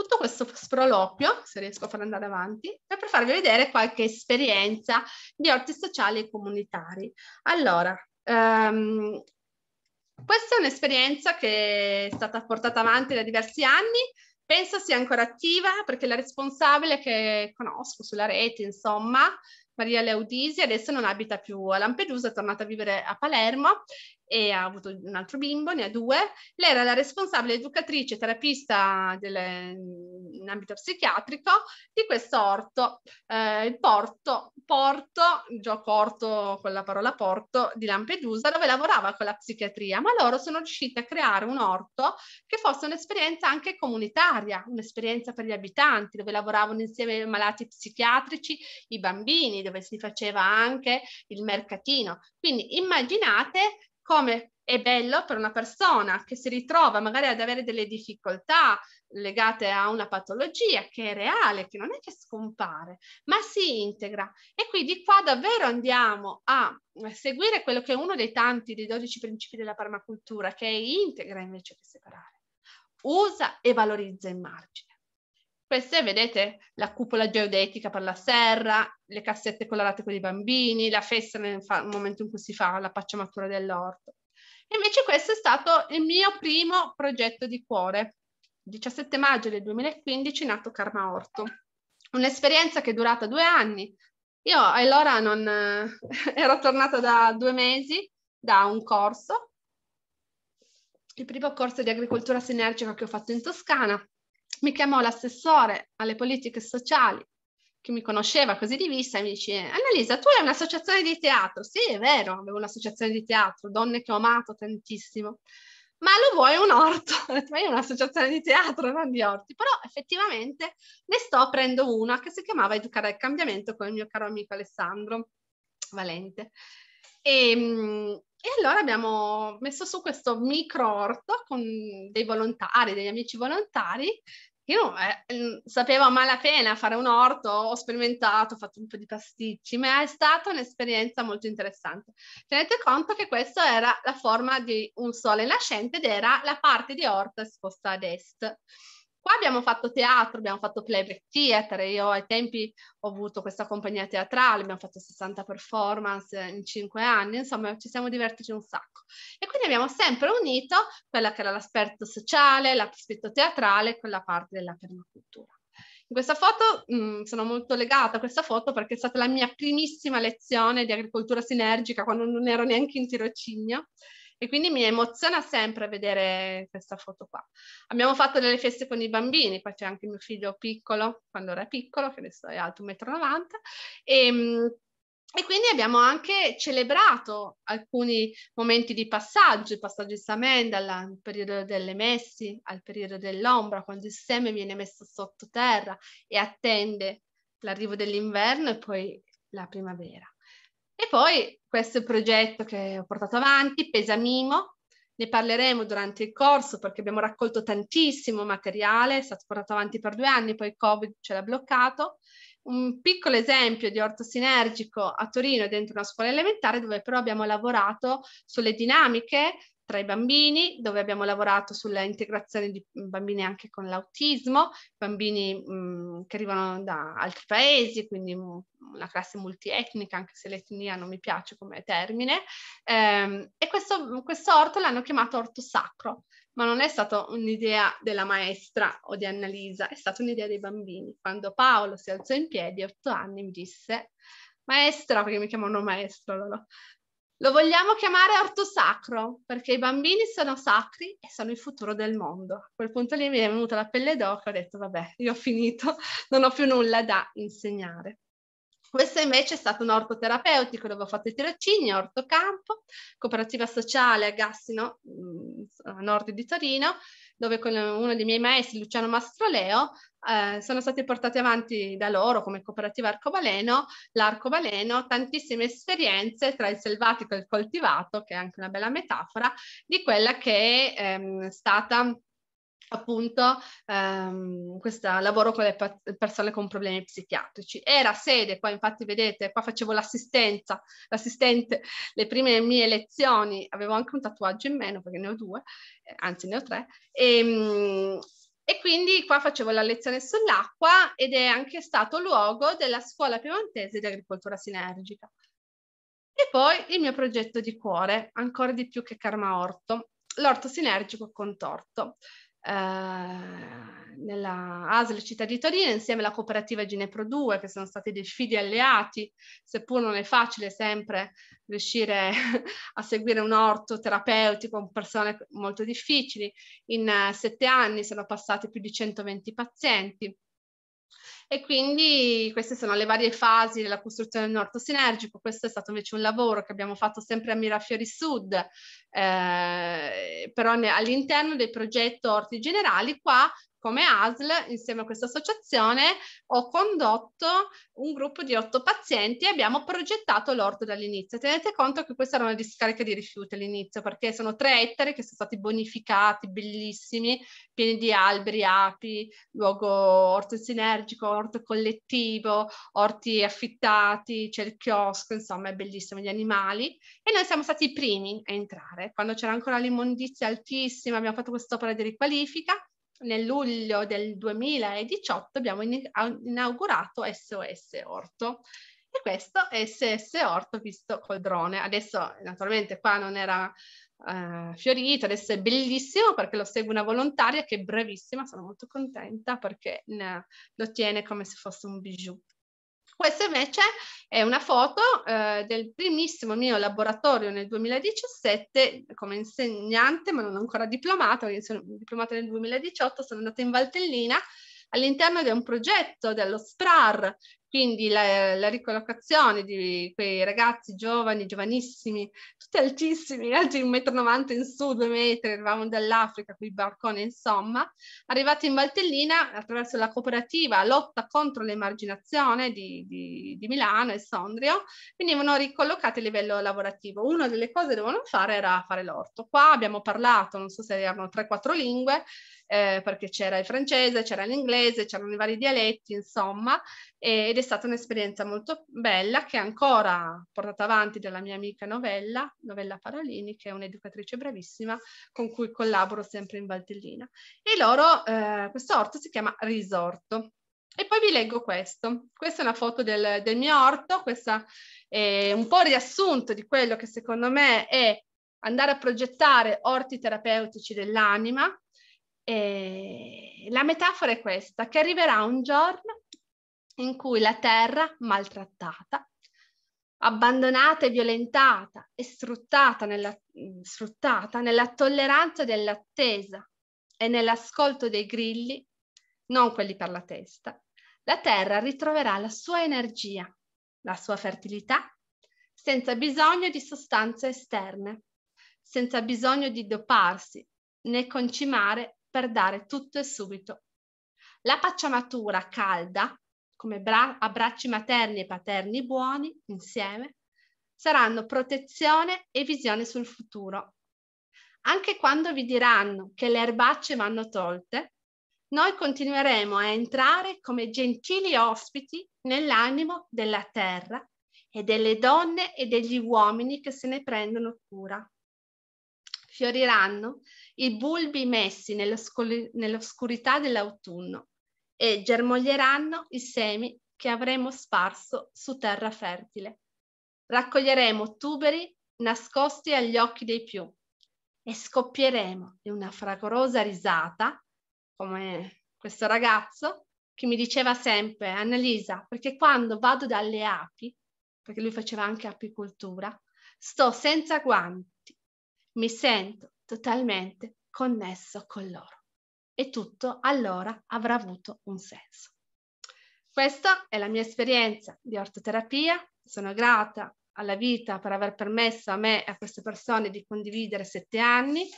tutto questo sproloquio, se riesco a far andare avanti, è per farvi vedere qualche esperienza di orti sociali e comunitari. Allora, um, questa è un'esperienza che è stata portata avanti da diversi anni, penso sia ancora attiva perché la responsabile che conosco sulla rete, insomma, Maria Leudisi adesso non abita più a Lampedusa, è tornata a vivere a Palermo e ha avuto un altro bimbo, ne ha due. Lei era la responsabile educatrice, terapista delle, in ambito psichiatrico di questo orto, eh, il porto, porto, gioco orto con la parola porto di Lampedusa, dove lavorava con la psichiatria, ma loro sono riusciti a creare un orto che fosse un'esperienza anche comunitaria, un'esperienza per gli abitanti, dove lavoravano insieme i malati psichiatrici, i bambini, dove si faceva anche il mercatino. Quindi immaginate come è bello per una persona che si ritrova magari ad avere delle difficoltà legate a una patologia che è reale, che non è che scompare, ma si integra. E quindi qua davvero andiamo a seguire quello che è uno dei tanti, dei 12 principi della permacultura, che è integra invece che separare. Usa e valorizza i margini. Queste, vedete, la cupola geodetica per la serra, le cassette colorate con i bambini, la festa nel momento in cui si fa la pacciamatura dell'orto. Invece questo è stato il mio primo progetto di cuore, 17 maggio del 2015, nato Karma Orto. Un'esperienza che è durata due anni. Io allora non, ero tornata da due mesi da un corso, il primo corso di agricoltura sinergica che ho fatto in Toscana, mi chiamò l'assessore alle politiche sociali che mi conosceva così di vista e mi dice Annalisa tu hai un'associazione di teatro sì è vero avevo un'associazione di teatro donne che ho amato tantissimo ma lo vuoi un orto? ma io ho un'associazione di teatro, non di orti, però effettivamente ne sto aprendo una che si chiamava Educare al cambiamento con il mio caro amico Alessandro Valente. E, ehm, e allora abbiamo messo su questo micro orto con dei volontari, degli amici volontari io eh, mm, sapevo a malapena fare un orto, ho sperimentato, ho fatto un po' di pasticci, ma è stata un'esperienza molto interessante. Tenete conto che questa era la forma di un sole nascente ed era la parte di orto esposta ad est. Qua abbiamo fatto teatro, abbiamo fatto playback theater, io ai tempi ho avuto questa compagnia teatrale, abbiamo fatto 60 performance in 5 anni, insomma ci siamo divertiti un sacco. E quindi abbiamo sempre unito quella che era l'aspetto sociale, l'aspetto teatrale, quella parte della permacultura. In questa foto mh, mm, sono molto legata a questa foto perché è stata la mia primissima lezione di agricoltura sinergica quando non ero neanche in tirocinio e quindi mi emoziona sempre vedere questa foto qua. Abbiamo fatto delle feste con i bambini, poi c'è anche mio figlio piccolo, quando era piccolo, che adesso è alto 1,90 m, e, e quindi abbiamo anche celebrato alcuni momenti di passaggio, il passaggio di Samendala, il periodo delle messi, al periodo dell'ombra, quando il seme viene messo sottoterra e attende l'arrivo dell'inverno e poi la primavera. E poi questo è il progetto che ho portato avanti, Pesamimo, ne parleremo durante il corso perché abbiamo raccolto tantissimo materiale, è stato portato avanti per due anni, poi il Covid ce l'ha bloccato. Un piccolo esempio di orto sinergico a Torino dentro una scuola elementare dove però abbiamo lavorato sulle dinamiche tra i bambini, dove abbiamo lavorato sulla integrazione di mm, bambini anche con l'autismo, bambini mh, mm, che arrivano da altri paesi, quindi mh, mm, una classe multietnica, anche se l'etnia non mi piace come termine. Ehm, e questo, questo orto l'hanno chiamato orto sacro, ma non è stata un'idea della maestra o di Annalisa, è stata un'idea dei bambini. Quando Paolo si alzò in piedi a otto anni mi disse maestra, perché mi chiamano maestro loro, lo vogliamo chiamare orto sacro perché i bambini sono sacri e sono il futuro del mondo. A quel punto lì mi è venuta la pelle d'oca e ho detto vabbè, io ho finito, non ho più nulla da insegnare. Questo invece è stato un orto terapeutico dove ho fatto i tirocini, orto campo, cooperativa sociale a Gassino, mm, a nord di Torino, dove con uno dei miei maestri, Luciano Mastroleo, eh, sono state portate avanti da loro come cooperativa Arcobaleno, l'Arcobaleno, tantissime esperienze tra il selvatico e il coltivato, che è anche una bella metafora, di quella che ehm, è ehm, stata appunto ehm, questo lavoro con le persone con problemi psichiatrici. Era sede, qua infatti vedete, qua facevo l'assistenza, l'assistente, le prime mie lezioni, avevo anche un tatuaggio in meno perché ne ho due, eh, anzi ne ho tre, e, ehm, e quindi qua facevo la lezione sull'acqua ed è anche stato luogo della scuola piemontese di agricoltura sinergica. E poi il mio progetto di cuore, ancora di più che Karma Orto, l'orto sinergico contorto. Eh, nella ASL Città di Torino insieme alla cooperativa Ginepro 2 che sono stati dei fidi alleati, seppur non è facile sempre riuscire a seguire un orto terapeutico con persone molto difficili. In eh, sette anni sono passati più di 120 pazienti e quindi queste sono le varie fasi della costruzione del Norto Sinergico. Questo è stato invece un lavoro che abbiamo fatto sempre a Mirafiori Sud, eh, però ne, all'interno del progetto Orti Generali. Qua come ASL, insieme a questa associazione, ho condotto un gruppo di otto pazienti e abbiamo progettato l'orto dall'inizio. Tenete conto che questa era una discarica di rifiuti all'inizio, perché sono tre ettari che sono stati bonificati, bellissimi, pieni di alberi, api, luogo orto sinergico, orto collettivo, orti affittati, c'è il chiosco, insomma è bellissimo, gli animali. E noi siamo stati i primi a entrare, quando c'era ancora l'immondizia altissima, abbiamo fatto quest'opera di riqualifica nel luglio del 2018 abbiamo inaugurato SOS Orto e questo è SS Orto visto col drone. Adesso naturalmente qua non era uh, fiorito, adesso è bellissimo perché lo segue una volontaria che è bravissima, sono molto contenta perché ne, eh, lo tiene come se fosse un bijou. Questa invece è una foto eh, del primissimo mio laboratorio nel 2017 come insegnante, ma non ancora diplomata, perché sono diplomata nel 2018, sono andata in Valtellina all'interno di un progetto dello SPRAR, quindi la, la, ricollocazione di quei ragazzi giovani, giovanissimi, tutti altissimi, alti 1,90 m in su, 2 metri, eravamo dall'Africa, qui barcone insomma, arrivati in Valtellina attraverso la cooperativa Lotta contro l'emarginazione di, di, di Milano e Sondrio, venivano ricollocati a livello lavorativo. Una delle cose che dovevano fare era fare l'orto. Qua abbiamo parlato, non so se erano 3-4 lingue, eh, perché c'era il francese, c'era l'inglese, c'erano i vari dialetti, insomma, ed è stata un'esperienza molto bella che è ancora portata avanti dalla mia amica Novella, Novella Parolini, che è un'educatrice bravissima con cui collaboro sempre in Valtellina. E loro, eh, questo orto si chiama Risorto. E poi vi leggo questo. Questa è una foto del, del mio orto, questa è un po' riassunto di quello che secondo me è andare a progettare orti terapeutici dell'anima, e la metafora è questa, che arriverà un giorno in cui la terra maltrattata, abbandonata e violentata e sfruttata nella, sfruttata nella tolleranza dell'attesa e nell'ascolto dei grilli, non quelli per la testa, la terra ritroverà la sua energia, la sua fertilità, senza bisogno di sostanze esterne, senza bisogno di doparsi né concimare per dare tutto e subito. La pacciamatura calda, come bra- abbracci materni e paterni buoni insieme, saranno protezione e visione sul futuro. Anche quando vi diranno che le erbacce vanno tolte, noi continueremo a entrare come gentili ospiti nell'animo della terra e delle donne e degli uomini che se ne prendono cura. Fioriranno i bulbi messi nell'oscurità dell'autunno e germoglieranno i semi che avremo sparso su terra fertile. Raccoglieremo tuberi nascosti agli occhi dei più e scoppieremo in una fragorosa risata, come questo ragazzo che mi diceva sempre, Annalisa, perché quando vado dalle api, perché lui faceva anche apicoltura, sto senza guanti, mi sento totalmente connesso con loro. E tutto allora avrà avuto un senso. Questa è la mia esperienza di ortoterapia. Sono grata alla vita per aver permesso a me e a queste persone di condividere sette anni.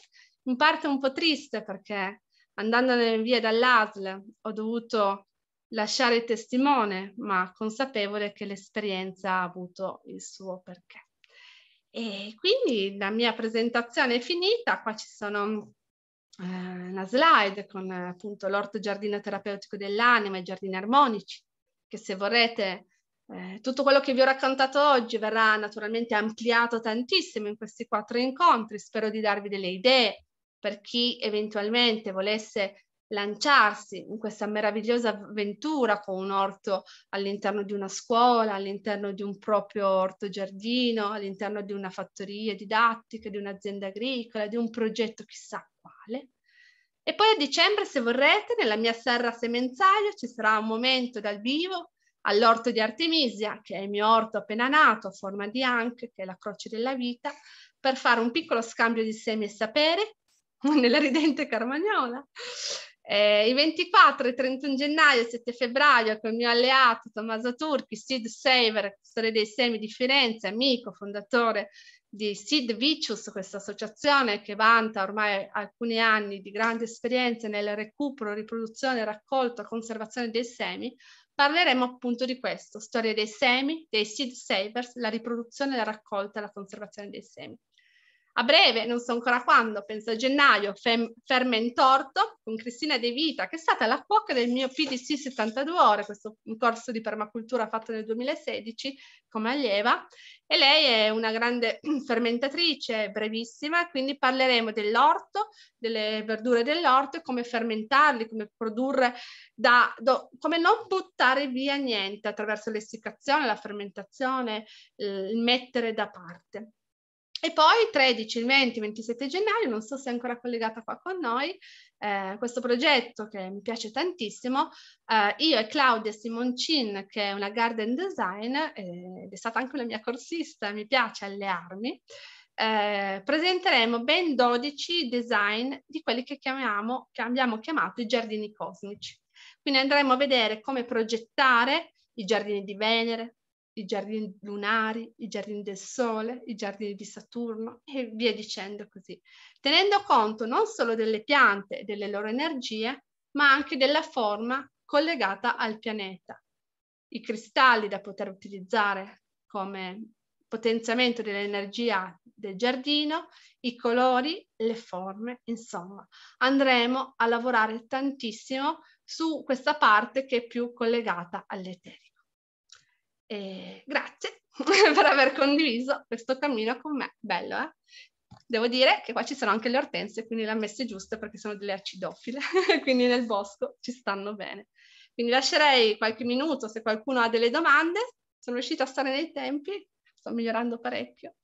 In parte un po' triste perché andando in via dall'ASL ho dovuto lasciare il testimone, ma consapevole che l'esperienza ha avuto il suo perché. E quindi la mia presentazione è finita, qua ci sono eh, una slide con appunto l'orto giardino terapeutico dell'anima, i giardini armonici, che se vorrete eh, tutto quello che vi ho raccontato oggi verrà naturalmente ampliato tantissimo in questi quattro incontri, spero di darvi delle idee per chi eventualmente volesse lanciarsi in questa meravigliosa avventura con un orto all'interno di una scuola, all'interno di un proprio orto giardino, all'interno di una fattoria didattica, di un'azienda agricola, di un progetto chissà quale. E poi a dicembre, se vorrete, nella mia serra semenzaio ci sarà un momento dal vivo all'orto di Artemisia, che è il mio orto appena nato, a forma di Ankh, che è la croce della vita, per fare un piccolo scambio di semi e sapere nella ridente Carmagnola eh, I 24 e 31 gennaio e 7 febbraio con il mio alleato Tommaso Turchi, seed saver, custode dei semi di Firenze, amico, fondatore di Seed Vicious, questa associazione che vanta ormai alcuni anni di grande esperienza nel recupero, riproduzione, raccolta, conservazione dei semi, parleremo appunto di questo, storia dei semi, dei seed savers, la riproduzione, la raccolta e la conservazione dei semi. A breve, non so ancora quando, penso a gennaio, fem- Ferme in Torto con Cristina De Vita, che è stata la cuoca del mio PDC 72 ore, questo corso di permacultura fatto nel 2016 come allieva. E lei è una grande fermentatrice, brevissima, quindi parleremo dell'orto, delle verdure dell'orto come fermentarli, come produrre, da, do, come non buttare via niente attraverso l'essiccazione, la fermentazione, il mettere da parte. E poi 13, 20, 27 gennaio, non so se è ancora collegata qua con noi, eh, questo progetto che mi piace tantissimo, eh, io e Claudia Simoncin, che è una garden design, eh, ed è stata anche una mia corsista, mi piace allearmi, eh, presenteremo ben 12 design di quelli che, chiamiamo, che abbiamo chiamato i giardini cosmici. Quindi andremo a vedere come progettare i giardini di Venere, i giardini lunari, i giardini del Sole, i giardini di Saturno e via dicendo così, tenendo conto non solo delle piante e delle loro energie, ma anche della forma collegata al pianeta. I cristalli da poter utilizzare come potenziamento dell'energia del giardino, i colori, le forme, insomma. Andremo a lavorare tantissimo su questa parte che è più collegata all'eterico. E eh, grazie per aver condiviso questo cammino con me. Bello, eh? Devo dire che qua ci sono anche le ortense, quindi le ha messe giuste perché sono delle acidofile, quindi nel bosco ci stanno bene. Quindi lascerei qualche minuto se qualcuno ha delle domande. Sono riuscita a stare nei tempi, sto migliorando parecchio.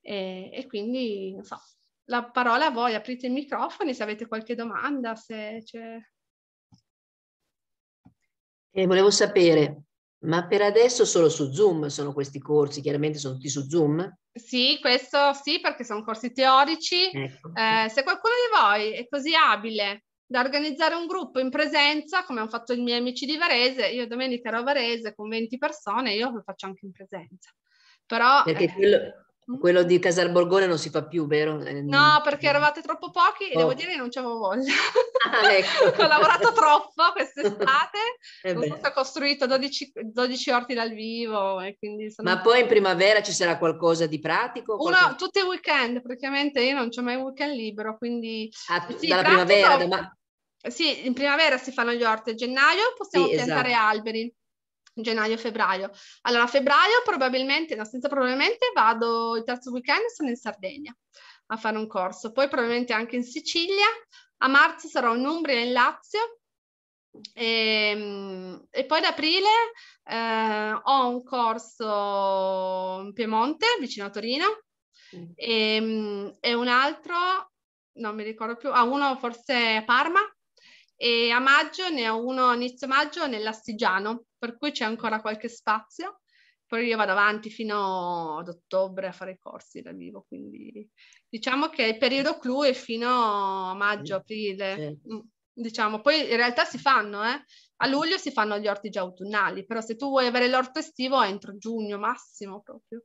E, e quindi, non so, la parola a voi, aprite i microfoni se avete qualche domanda, se c'è... E eh, volevo sapere, ma per adesso solo su Zoom sono questi corsi, chiaramente sono tutti su Zoom? Sì, questo sì, perché sono corsi teorici. Ecco. Eh, se qualcuno di voi è così abile da organizzare un gruppo in presenza, come hanno fatto i miei amici di Varese, io domenica ero a Varese con 20 persone, io lo faccio anche in presenza. Però, perché eh, quello, Mm. Quello di Casal Borgone non si fa più, vero? Eh, no, perché eravate troppo pochi e oh. devo dire che non c'avevo voglia. Ah, ecco. Ho lavorato troppo quest'estate, eh ho costruito 12, 12 orti dal vivo. Sono... Ma poi in primavera ci sarà qualcosa di pratico? Qualcosa... tutti i weekend, praticamente io non ho mai weekend libero, quindi... Ah, sì, dalla primavera? Da Sì, in primavera si fanno gli orti, a gennaio possiamo sì, esatto. piantare esatto. alberi gennaio, febbraio. Allora, a febbraio probabilmente, no, senza probabilmente, vado il terzo weekend, sono in Sardegna a fare un corso, poi probabilmente anche in Sicilia, a marzo sarò in Umbria e in Lazio, e, ehm, e, poi ad aprile eh, ho un corso in Piemonte, vicino a Torino, mm. e, ehm, e, un altro, non mi ricordo più, a ah, uno forse a Parma, e a maggio ne ho uno inizio maggio nell'Astigiano, per cui c'è ancora qualche spazio. Poi io vado avanti fino ad ottobre a fare i corsi da vivo, quindi diciamo che il periodo clou è fino a maggio, aprile. Sì. Mm, diciamo, poi in realtà si fanno, eh? A luglio si fanno gli orti già autunnali, però se tu vuoi avere l'orto estivo è entro giugno massimo proprio.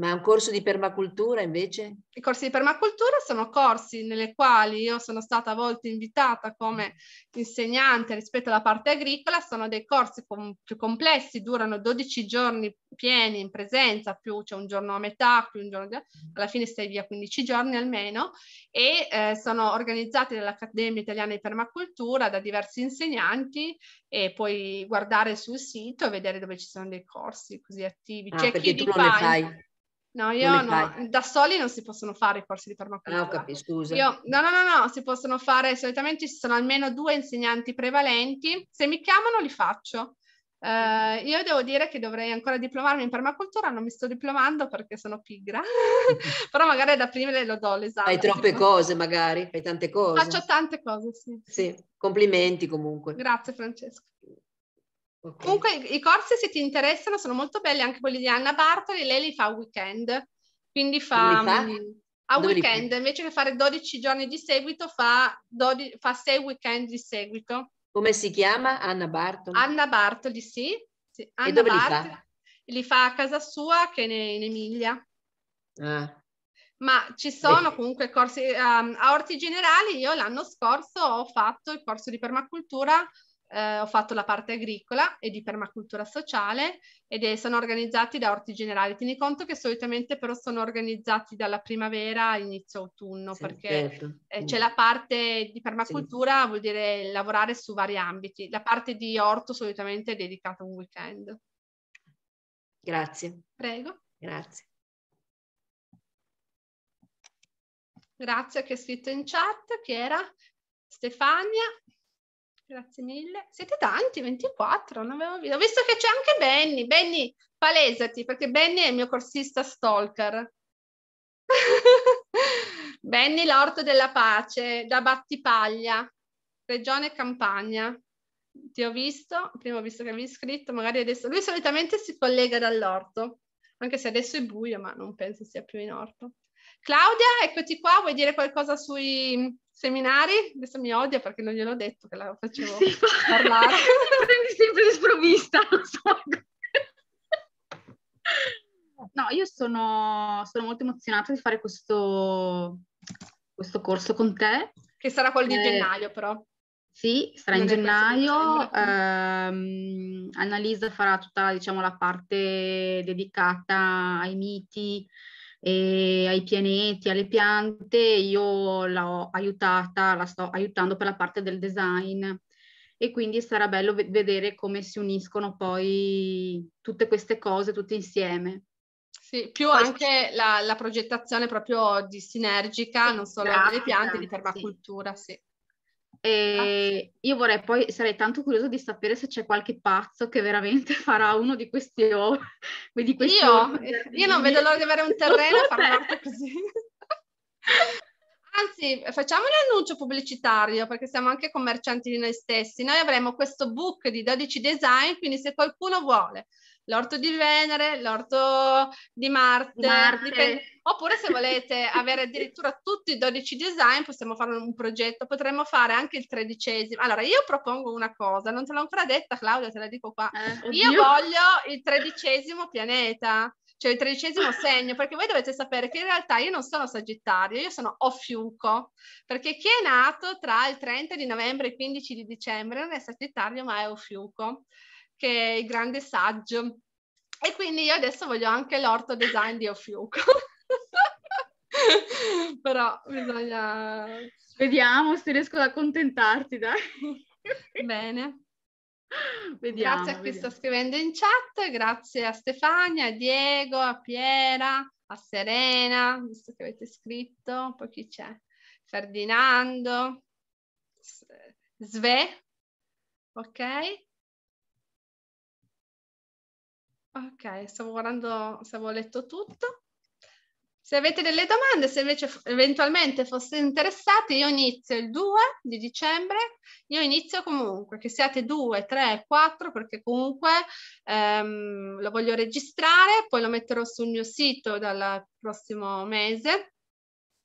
Ma un corso di permacultura invece? I corsi di permacultura sono corsi nelle quali io sono stata a volte invitata come insegnante rispetto alla parte agricola, sono dei corsi com- più complessi, durano 12 giorni pieni in presenza, più c'è cioè un giorno a metà, più un giorno, alla fine stai via 15 giorni almeno, e eh, sono organizzati dall'Accademia Italiana di Permacultura da diversi insegnanti e puoi guardare sul sito e vedere dove ci sono dei corsi così attivi. Ah, c'è perché tu non fa... ne fai? No, io no, da soli non si possono fare i corsi di permacultura. No, ah, capisco, scusa. Io, no, no, no, no, si possono fare, solitamente ci sono almeno due insegnanti prevalenti, se mi chiamano li faccio. Uh, io devo dire che dovrei ancora diplomarmi in permacultura, non mi sto diplomando perché sono pigra, però magari ad aprile lo do l'esame. Fai troppe cose magari, fai tante cose. Faccio tante cose, sì. Sì, complimenti comunque. Grazie Francesco. Okay. Comunque i corsi se ti interessano sono molto belli, anche quelli di Anna Bartoli, lei li fa a weekend, quindi fa, fa? Mm, a Dove weekend, invece che fare 12 giorni di seguito fa, 12, fa 6 weekend di seguito. Come si chiama? Anna Bartoli? Anna Bartoli, sì. sì. Anna e dove Bartoli, li fa? Li fa a casa sua che è in Emilia. Ah. Ma ci sono eh. comunque corsi um, a orti generali. Io l'anno scorso ho fatto il corso di permacultura eh, ho fatto la parte agricola e di permacultura sociale ed è, sono organizzati da orti generali. Tieni conto che solitamente però sono organizzati dalla primavera a inizio autunno sì, perché certo. eh, mm. c'è la parte di permacultura, sì. vuol dire lavorare su vari ambiti. La parte di orto solitamente è dedicata a un weekend. Grazie. Prego. Grazie. Grazie chi è scritto in chat, era Stefania, Grazie mille. Siete tanti, 24, non avevo visto. Ho visto che c'è anche Benny. Benny, palesati, perché Benny è il mio corsista stalker. Benny l'orto della pace, da Battipaglia, regione Campania. Ti ho visto, prima ho visto che mi avevi iscritto, magari adesso... Lui solitamente si collega dall'orto, anche se adesso è buio, ma non penso sia più in orto. Claudia, eccoti qua, vuoi dire qualcosa sui seminari? Adesso mi odia perché non gliel'ho detto che la facevo sì, parlare. Mi prendi sempre di sprovvista, lo so. No, io sono, sono molto emozionata di fare questo, questo, corso con te. Che sarà quello eh, di gennaio però. Sì, sarà non in gennaio. Ehm, Annalisa farà tutta diciamo, la parte dedicata ai miti, e ai pianeti, alle piante, io l'ho aiutata, la sto aiutando per la parte del design e quindi sarà bello vedere come si uniscono poi tutte queste cose tutte insieme. Sì, più poi anche si... la, la, progettazione proprio di sinergica, sì, non solo delle piante, esatto, di permacultura, sì. sì. E io vorrei poi, sarei tanto curiosa di sapere se c'è qualche pazzo che veramente farà uno di questi o di questi io, eh, non vedo l'ora di avere un terreno e fare così. Anzi, facciamo un annuncio pubblicitario perché siamo anche commercianti di noi stessi. Noi avremo questo book di 12 design, quindi se qualcuno vuole l'orto di Venere, l'orto di Marte, Marte. Dipende... oppure se volete avere addirittura tutti i 12 design possiamo fare un progetto, potremmo fare anche il tredicesimo. Allora io propongo una cosa, non te l'ho ancora detta Claudia, te la dico qua, eh, io voglio il tredicesimo pianeta cioè il tredicesimo segno, perché voi dovete sapere che in realtà io non sono Sagittario, io sono Ofiuco, perché chi è nato tra il 30 di novembre e il 15 di dicembre non è Sagittario ma è Ofiuco che è il grande saggio. E quindi io adesso voglio anche l'orto design di Ofiuco. Però bisogna... Vediamo se riesco ad accontentarti, dai. Bene. Vediamo, grazie a chi vediamo. sta scrivendo in chat, grazie a Stefania, a Diego, a Piera, a Serena, visto che avete scritto, poi chi c'è? Ferdinando, Sve, ok? Ok, stavo guardando se avevo letto tutto. Se avete delle domande, se invece f- eventualmente foste interessati, io inizio il 2 di dicembre, io inizio comunque, che siate 2, 3, 4, perché comunque ehm, lo voglio registrare, poi lo metterò sul mio sito dal prossimo mese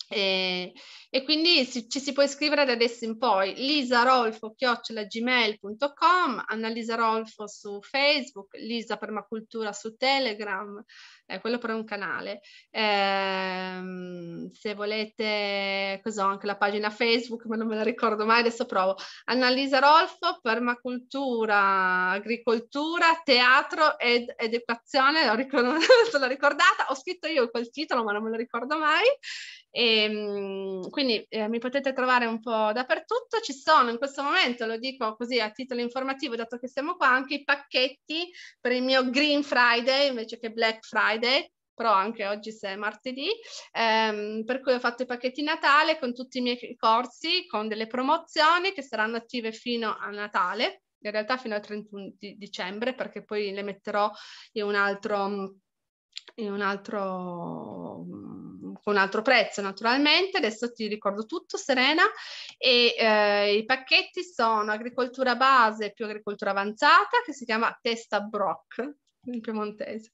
e, eh, e, quindi si, ci si può iscrivere da adesso in poi lisarolfo-gmail.com Annalisa Rolfo su Facebook, Lisa Permacultura su Telegram, eh, quello però è un canale. Eh, se volete, cosa ho anche la pagina Facebook, ma non me la ricordo mai, adesso provo. Annalisa Rolfo, permacultura, agricoltura, teatro ed educazione, l'ho ricord- l'ho ricordata, ho scritto io quel titolo, ma non me lo ricordo mai. E, ehm, quindi eh, mi potete trovare un po' dappertutto. Ci sono in questo momento, lo dico così a titolo informativo, dato che siamo qua, anche i pacchetti per il mio Green Friday invece che Black Friday Friday, però anche oggi è martedì, ehm, per cui ho fatto i pacchetti Natale con tutti i miei corsi, con delle promozioni che saranno attive fino a Natale, in realtà fino al 31 di dicembre, perché poi le metterò in un altro, in un altro un altro prezzo naturalmente, adesso ti ricordo tutto Serena e eh, i pacchetti sono agricoltura base più agricoltura avanzata che si chiama testa brock in piemontese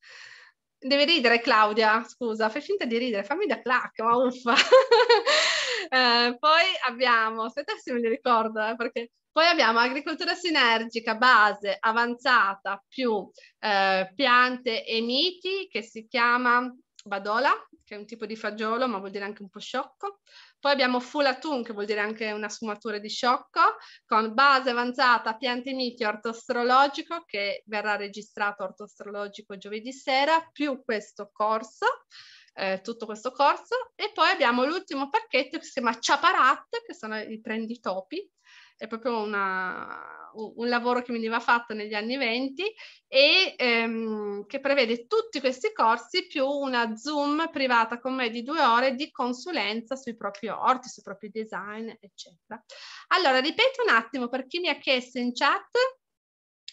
Deve ridere Claudia, scusa, fai finta di ridere, fammi da clac, ma uffa. eh, poi abbiamo, aspetta se me li ricordo, eh, perché poi abbiamo agricoltura sinergica, base, avanzata, più eh, piante e miti, che si chiama badola, che è un tipo di fagiolo, ma vuol dire anche un po' sciocco. Poi abbiamo full atun, che vuol dire anche una sfumatura di sciocco, con base avanzata piante miti astrologico, che verrà registrato orto astrologico giovedì sera, più questo corso. Eh, tutto questo corso e poi abbiamo l'ultimo pacchetto che si chiama Chaparat, che sono i prenditopi, è proprio una, un lavoro che veniva fatto negli anni 20 e ehm, che prevede tutti questi corsi più una Zoom privata con me di due ore di consulenza sui propri orti, sui propri design, eccetera. Allora, ripeto un attimo per chi mi ha chiesto in chat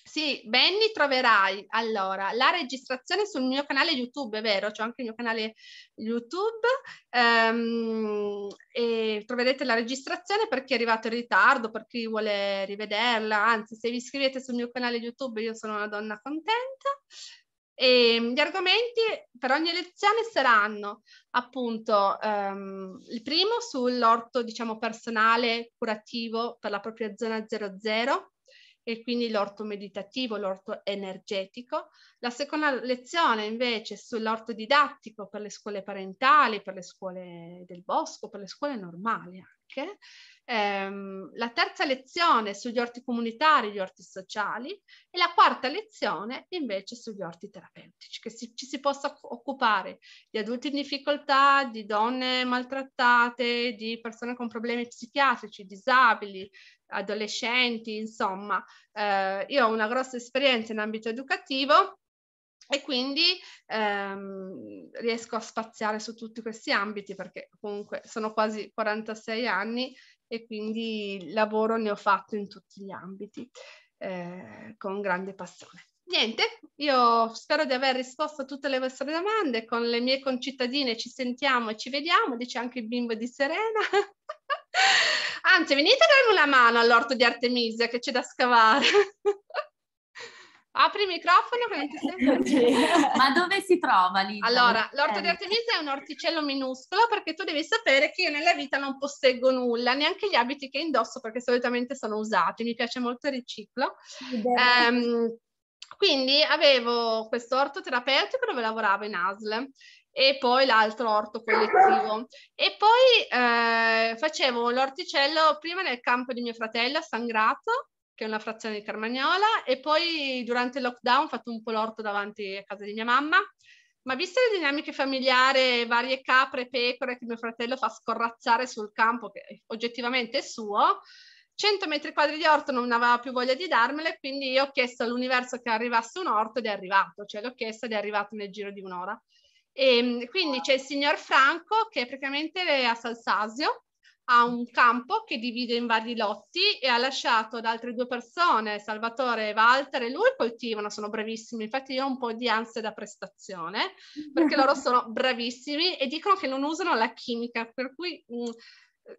sì, Benny troverai allora la registrazione sul mio canale YouTube, è vero, c'è anche il mio canale YouTube, ehm, e troverete la registrazione per chi è arrivato in ritardo, per chi vuole rivederla, anzi se vi iscrivete sul mio canale YouTube io sono una donna contenta. E ehm, gli argomenti per ogni lezione saranno appunto ehm, il primo sull'orto diciamo personale curativo per la propria zona 00 e quindi l'orto meditativo, l'orto energetico. La seconda lezione invece è sull'orto didattico per le scuole parentali, per le scuole del bosco, per le scuole normali anche. Ehm, la terza lezione sugli orti comunitari, gli orti sociali e la quarta lezione invece sugli orti terapeutici, che si, ci si possa occupare di adulti in difficoltà, di donne maltrattate, di persone con problemi psichiatrici, disabili, adolescenti, insomma. Eh, io ho una grossa esperienza in ambito educativo e quindi ehm, riesco a spaziare su tutti questi ambiti perché comunque sono quasi 46 anni e quindi lavoro ne ho fatto in tutti gli ambiti eh, con grande passione. Niente, io spero di aver risposto a tutte le vostre domande, con le mie concittadine ci sentiamo e ci vediamo, dice anche il bimbo di Serena. Anzi, venite a darmi una mano all'orto di Artemisia che c'è da scavare. Apri il microfono che non ti sento. Ma dove si trova lì? Allora, eh. l'orto di Artemisia è un orticello minuscolo perché tu devi sapere che io nella vita non posseggo nulla, neanche gli abiti che indosso perché solitamente sono usati, mi piace molto il riciclo. Um, quindi avevo questo orto terapeutico dove lavoravo in ASL e poi l'altro orto collettivo. E poi eh, facevo l'orticello prima nel campo di mio fratello a Sangrato, che è una frazione di Carmagnola, e poi durante il lockdown ho fatto un po' l'orto davanti a casa di mia mamma. Ma viste le dinamiche familiari, varie capre, pecore che mio fratello fa scorrazzare sul campo, che oggettivamente è suo, 100 metri quadri di orto non aveva più voglia di darmele, quindi io ho chiesto all'universo che arrivasse un orto ed è arrivato, cioè l'ho chiesto ed è arrivato nel giro di un'ora. E ehm, quindi c'è il signor Franco che praticamente a Salsasio ha un campo che divide in vari lotti e ha lasciato ad altre due persone, Salvatore e Walter, e lui coltivano, sono bravissimi. Infatti io ho un po' di ansia da prestazione, perché loro sono bravissimi e dicono che non usano la chimica, per cui... Mh, mm,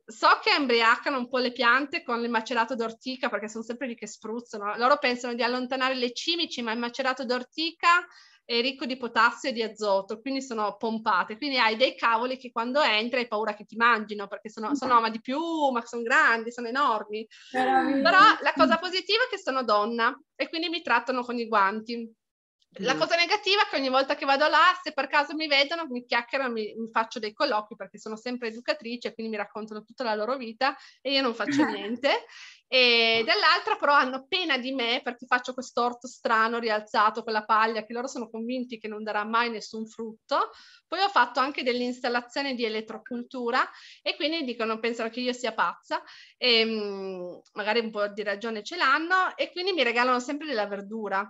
so che embriacano un po' le piante con il macerato d'ortica perché sono sempre lì che spruzzano. Loro pensano di allontanare le cimici, ma il macerato d'ortica è ricco di potassio e di azoto, quindi sono pompate. Quindi hai dei cavoli che quando entri hai paura che ti mangino, perché sono, mm. sono ma di più, ma sono grandi, sono enormi. Però la cosa positiva è che sono donna e quindi mi trattano con i guanti. La mm. cosa negativa è che ogni volta che vado là, se per caso mi vedono, mi chiacchierano, mi, mi faccio dei colloqui perché sono sempre educatrice, quindi mi raccontano tutta la loro vita e io non faccio niente. E dall'altra però hanno pena di me perché faccio questo orto strano rialzato con la paglia che loro sono convinti che non darà mai nessun frutto. Poi ho fatto anche dell'installazione di elettrocultura e quindi dicono, pensano che io sia pazza e ehm, magari un po' di ragione ce l'hanno e quindi mi regalano sempre della verdura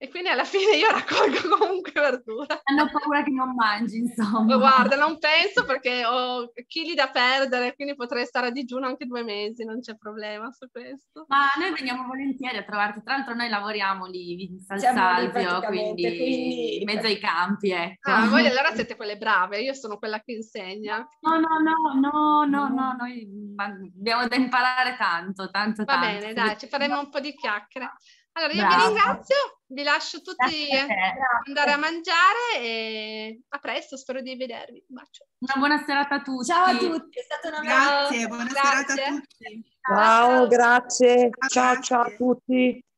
e quindi alla fine io raccolgo comunque verdura. Hanno paura che non mangi, insomma. Oh, guarda, non penso perché ho chili da perdere, quindi potrei stare a digiuno anche due mesi, non c'è problema su questo. Ma noi veniamo volentieri a trovarti, tra l'altro noi lavoriamo lì in Salsasio, quindi, quindi in mezzo ai campi, ecco. Ah, voi allora siete quelle brave, io sono quella che insegna. No, no, no, no, no, no, noi abbiamo da imparare tanto, tanto, tanto. Va bene, dai, ci faremo un po' di chiacchiere. Allora, io Bravo. vi ringrazio vi lascio tutti a andare a mangiare e a presto, spero di vedervi. Un bacio. Una buona serata a tutti. Ciao a tutti, è stata una Grazie, buona grazie. serata a tutti. Ciao, ciao. grazie. Ciao, ciao a tutti.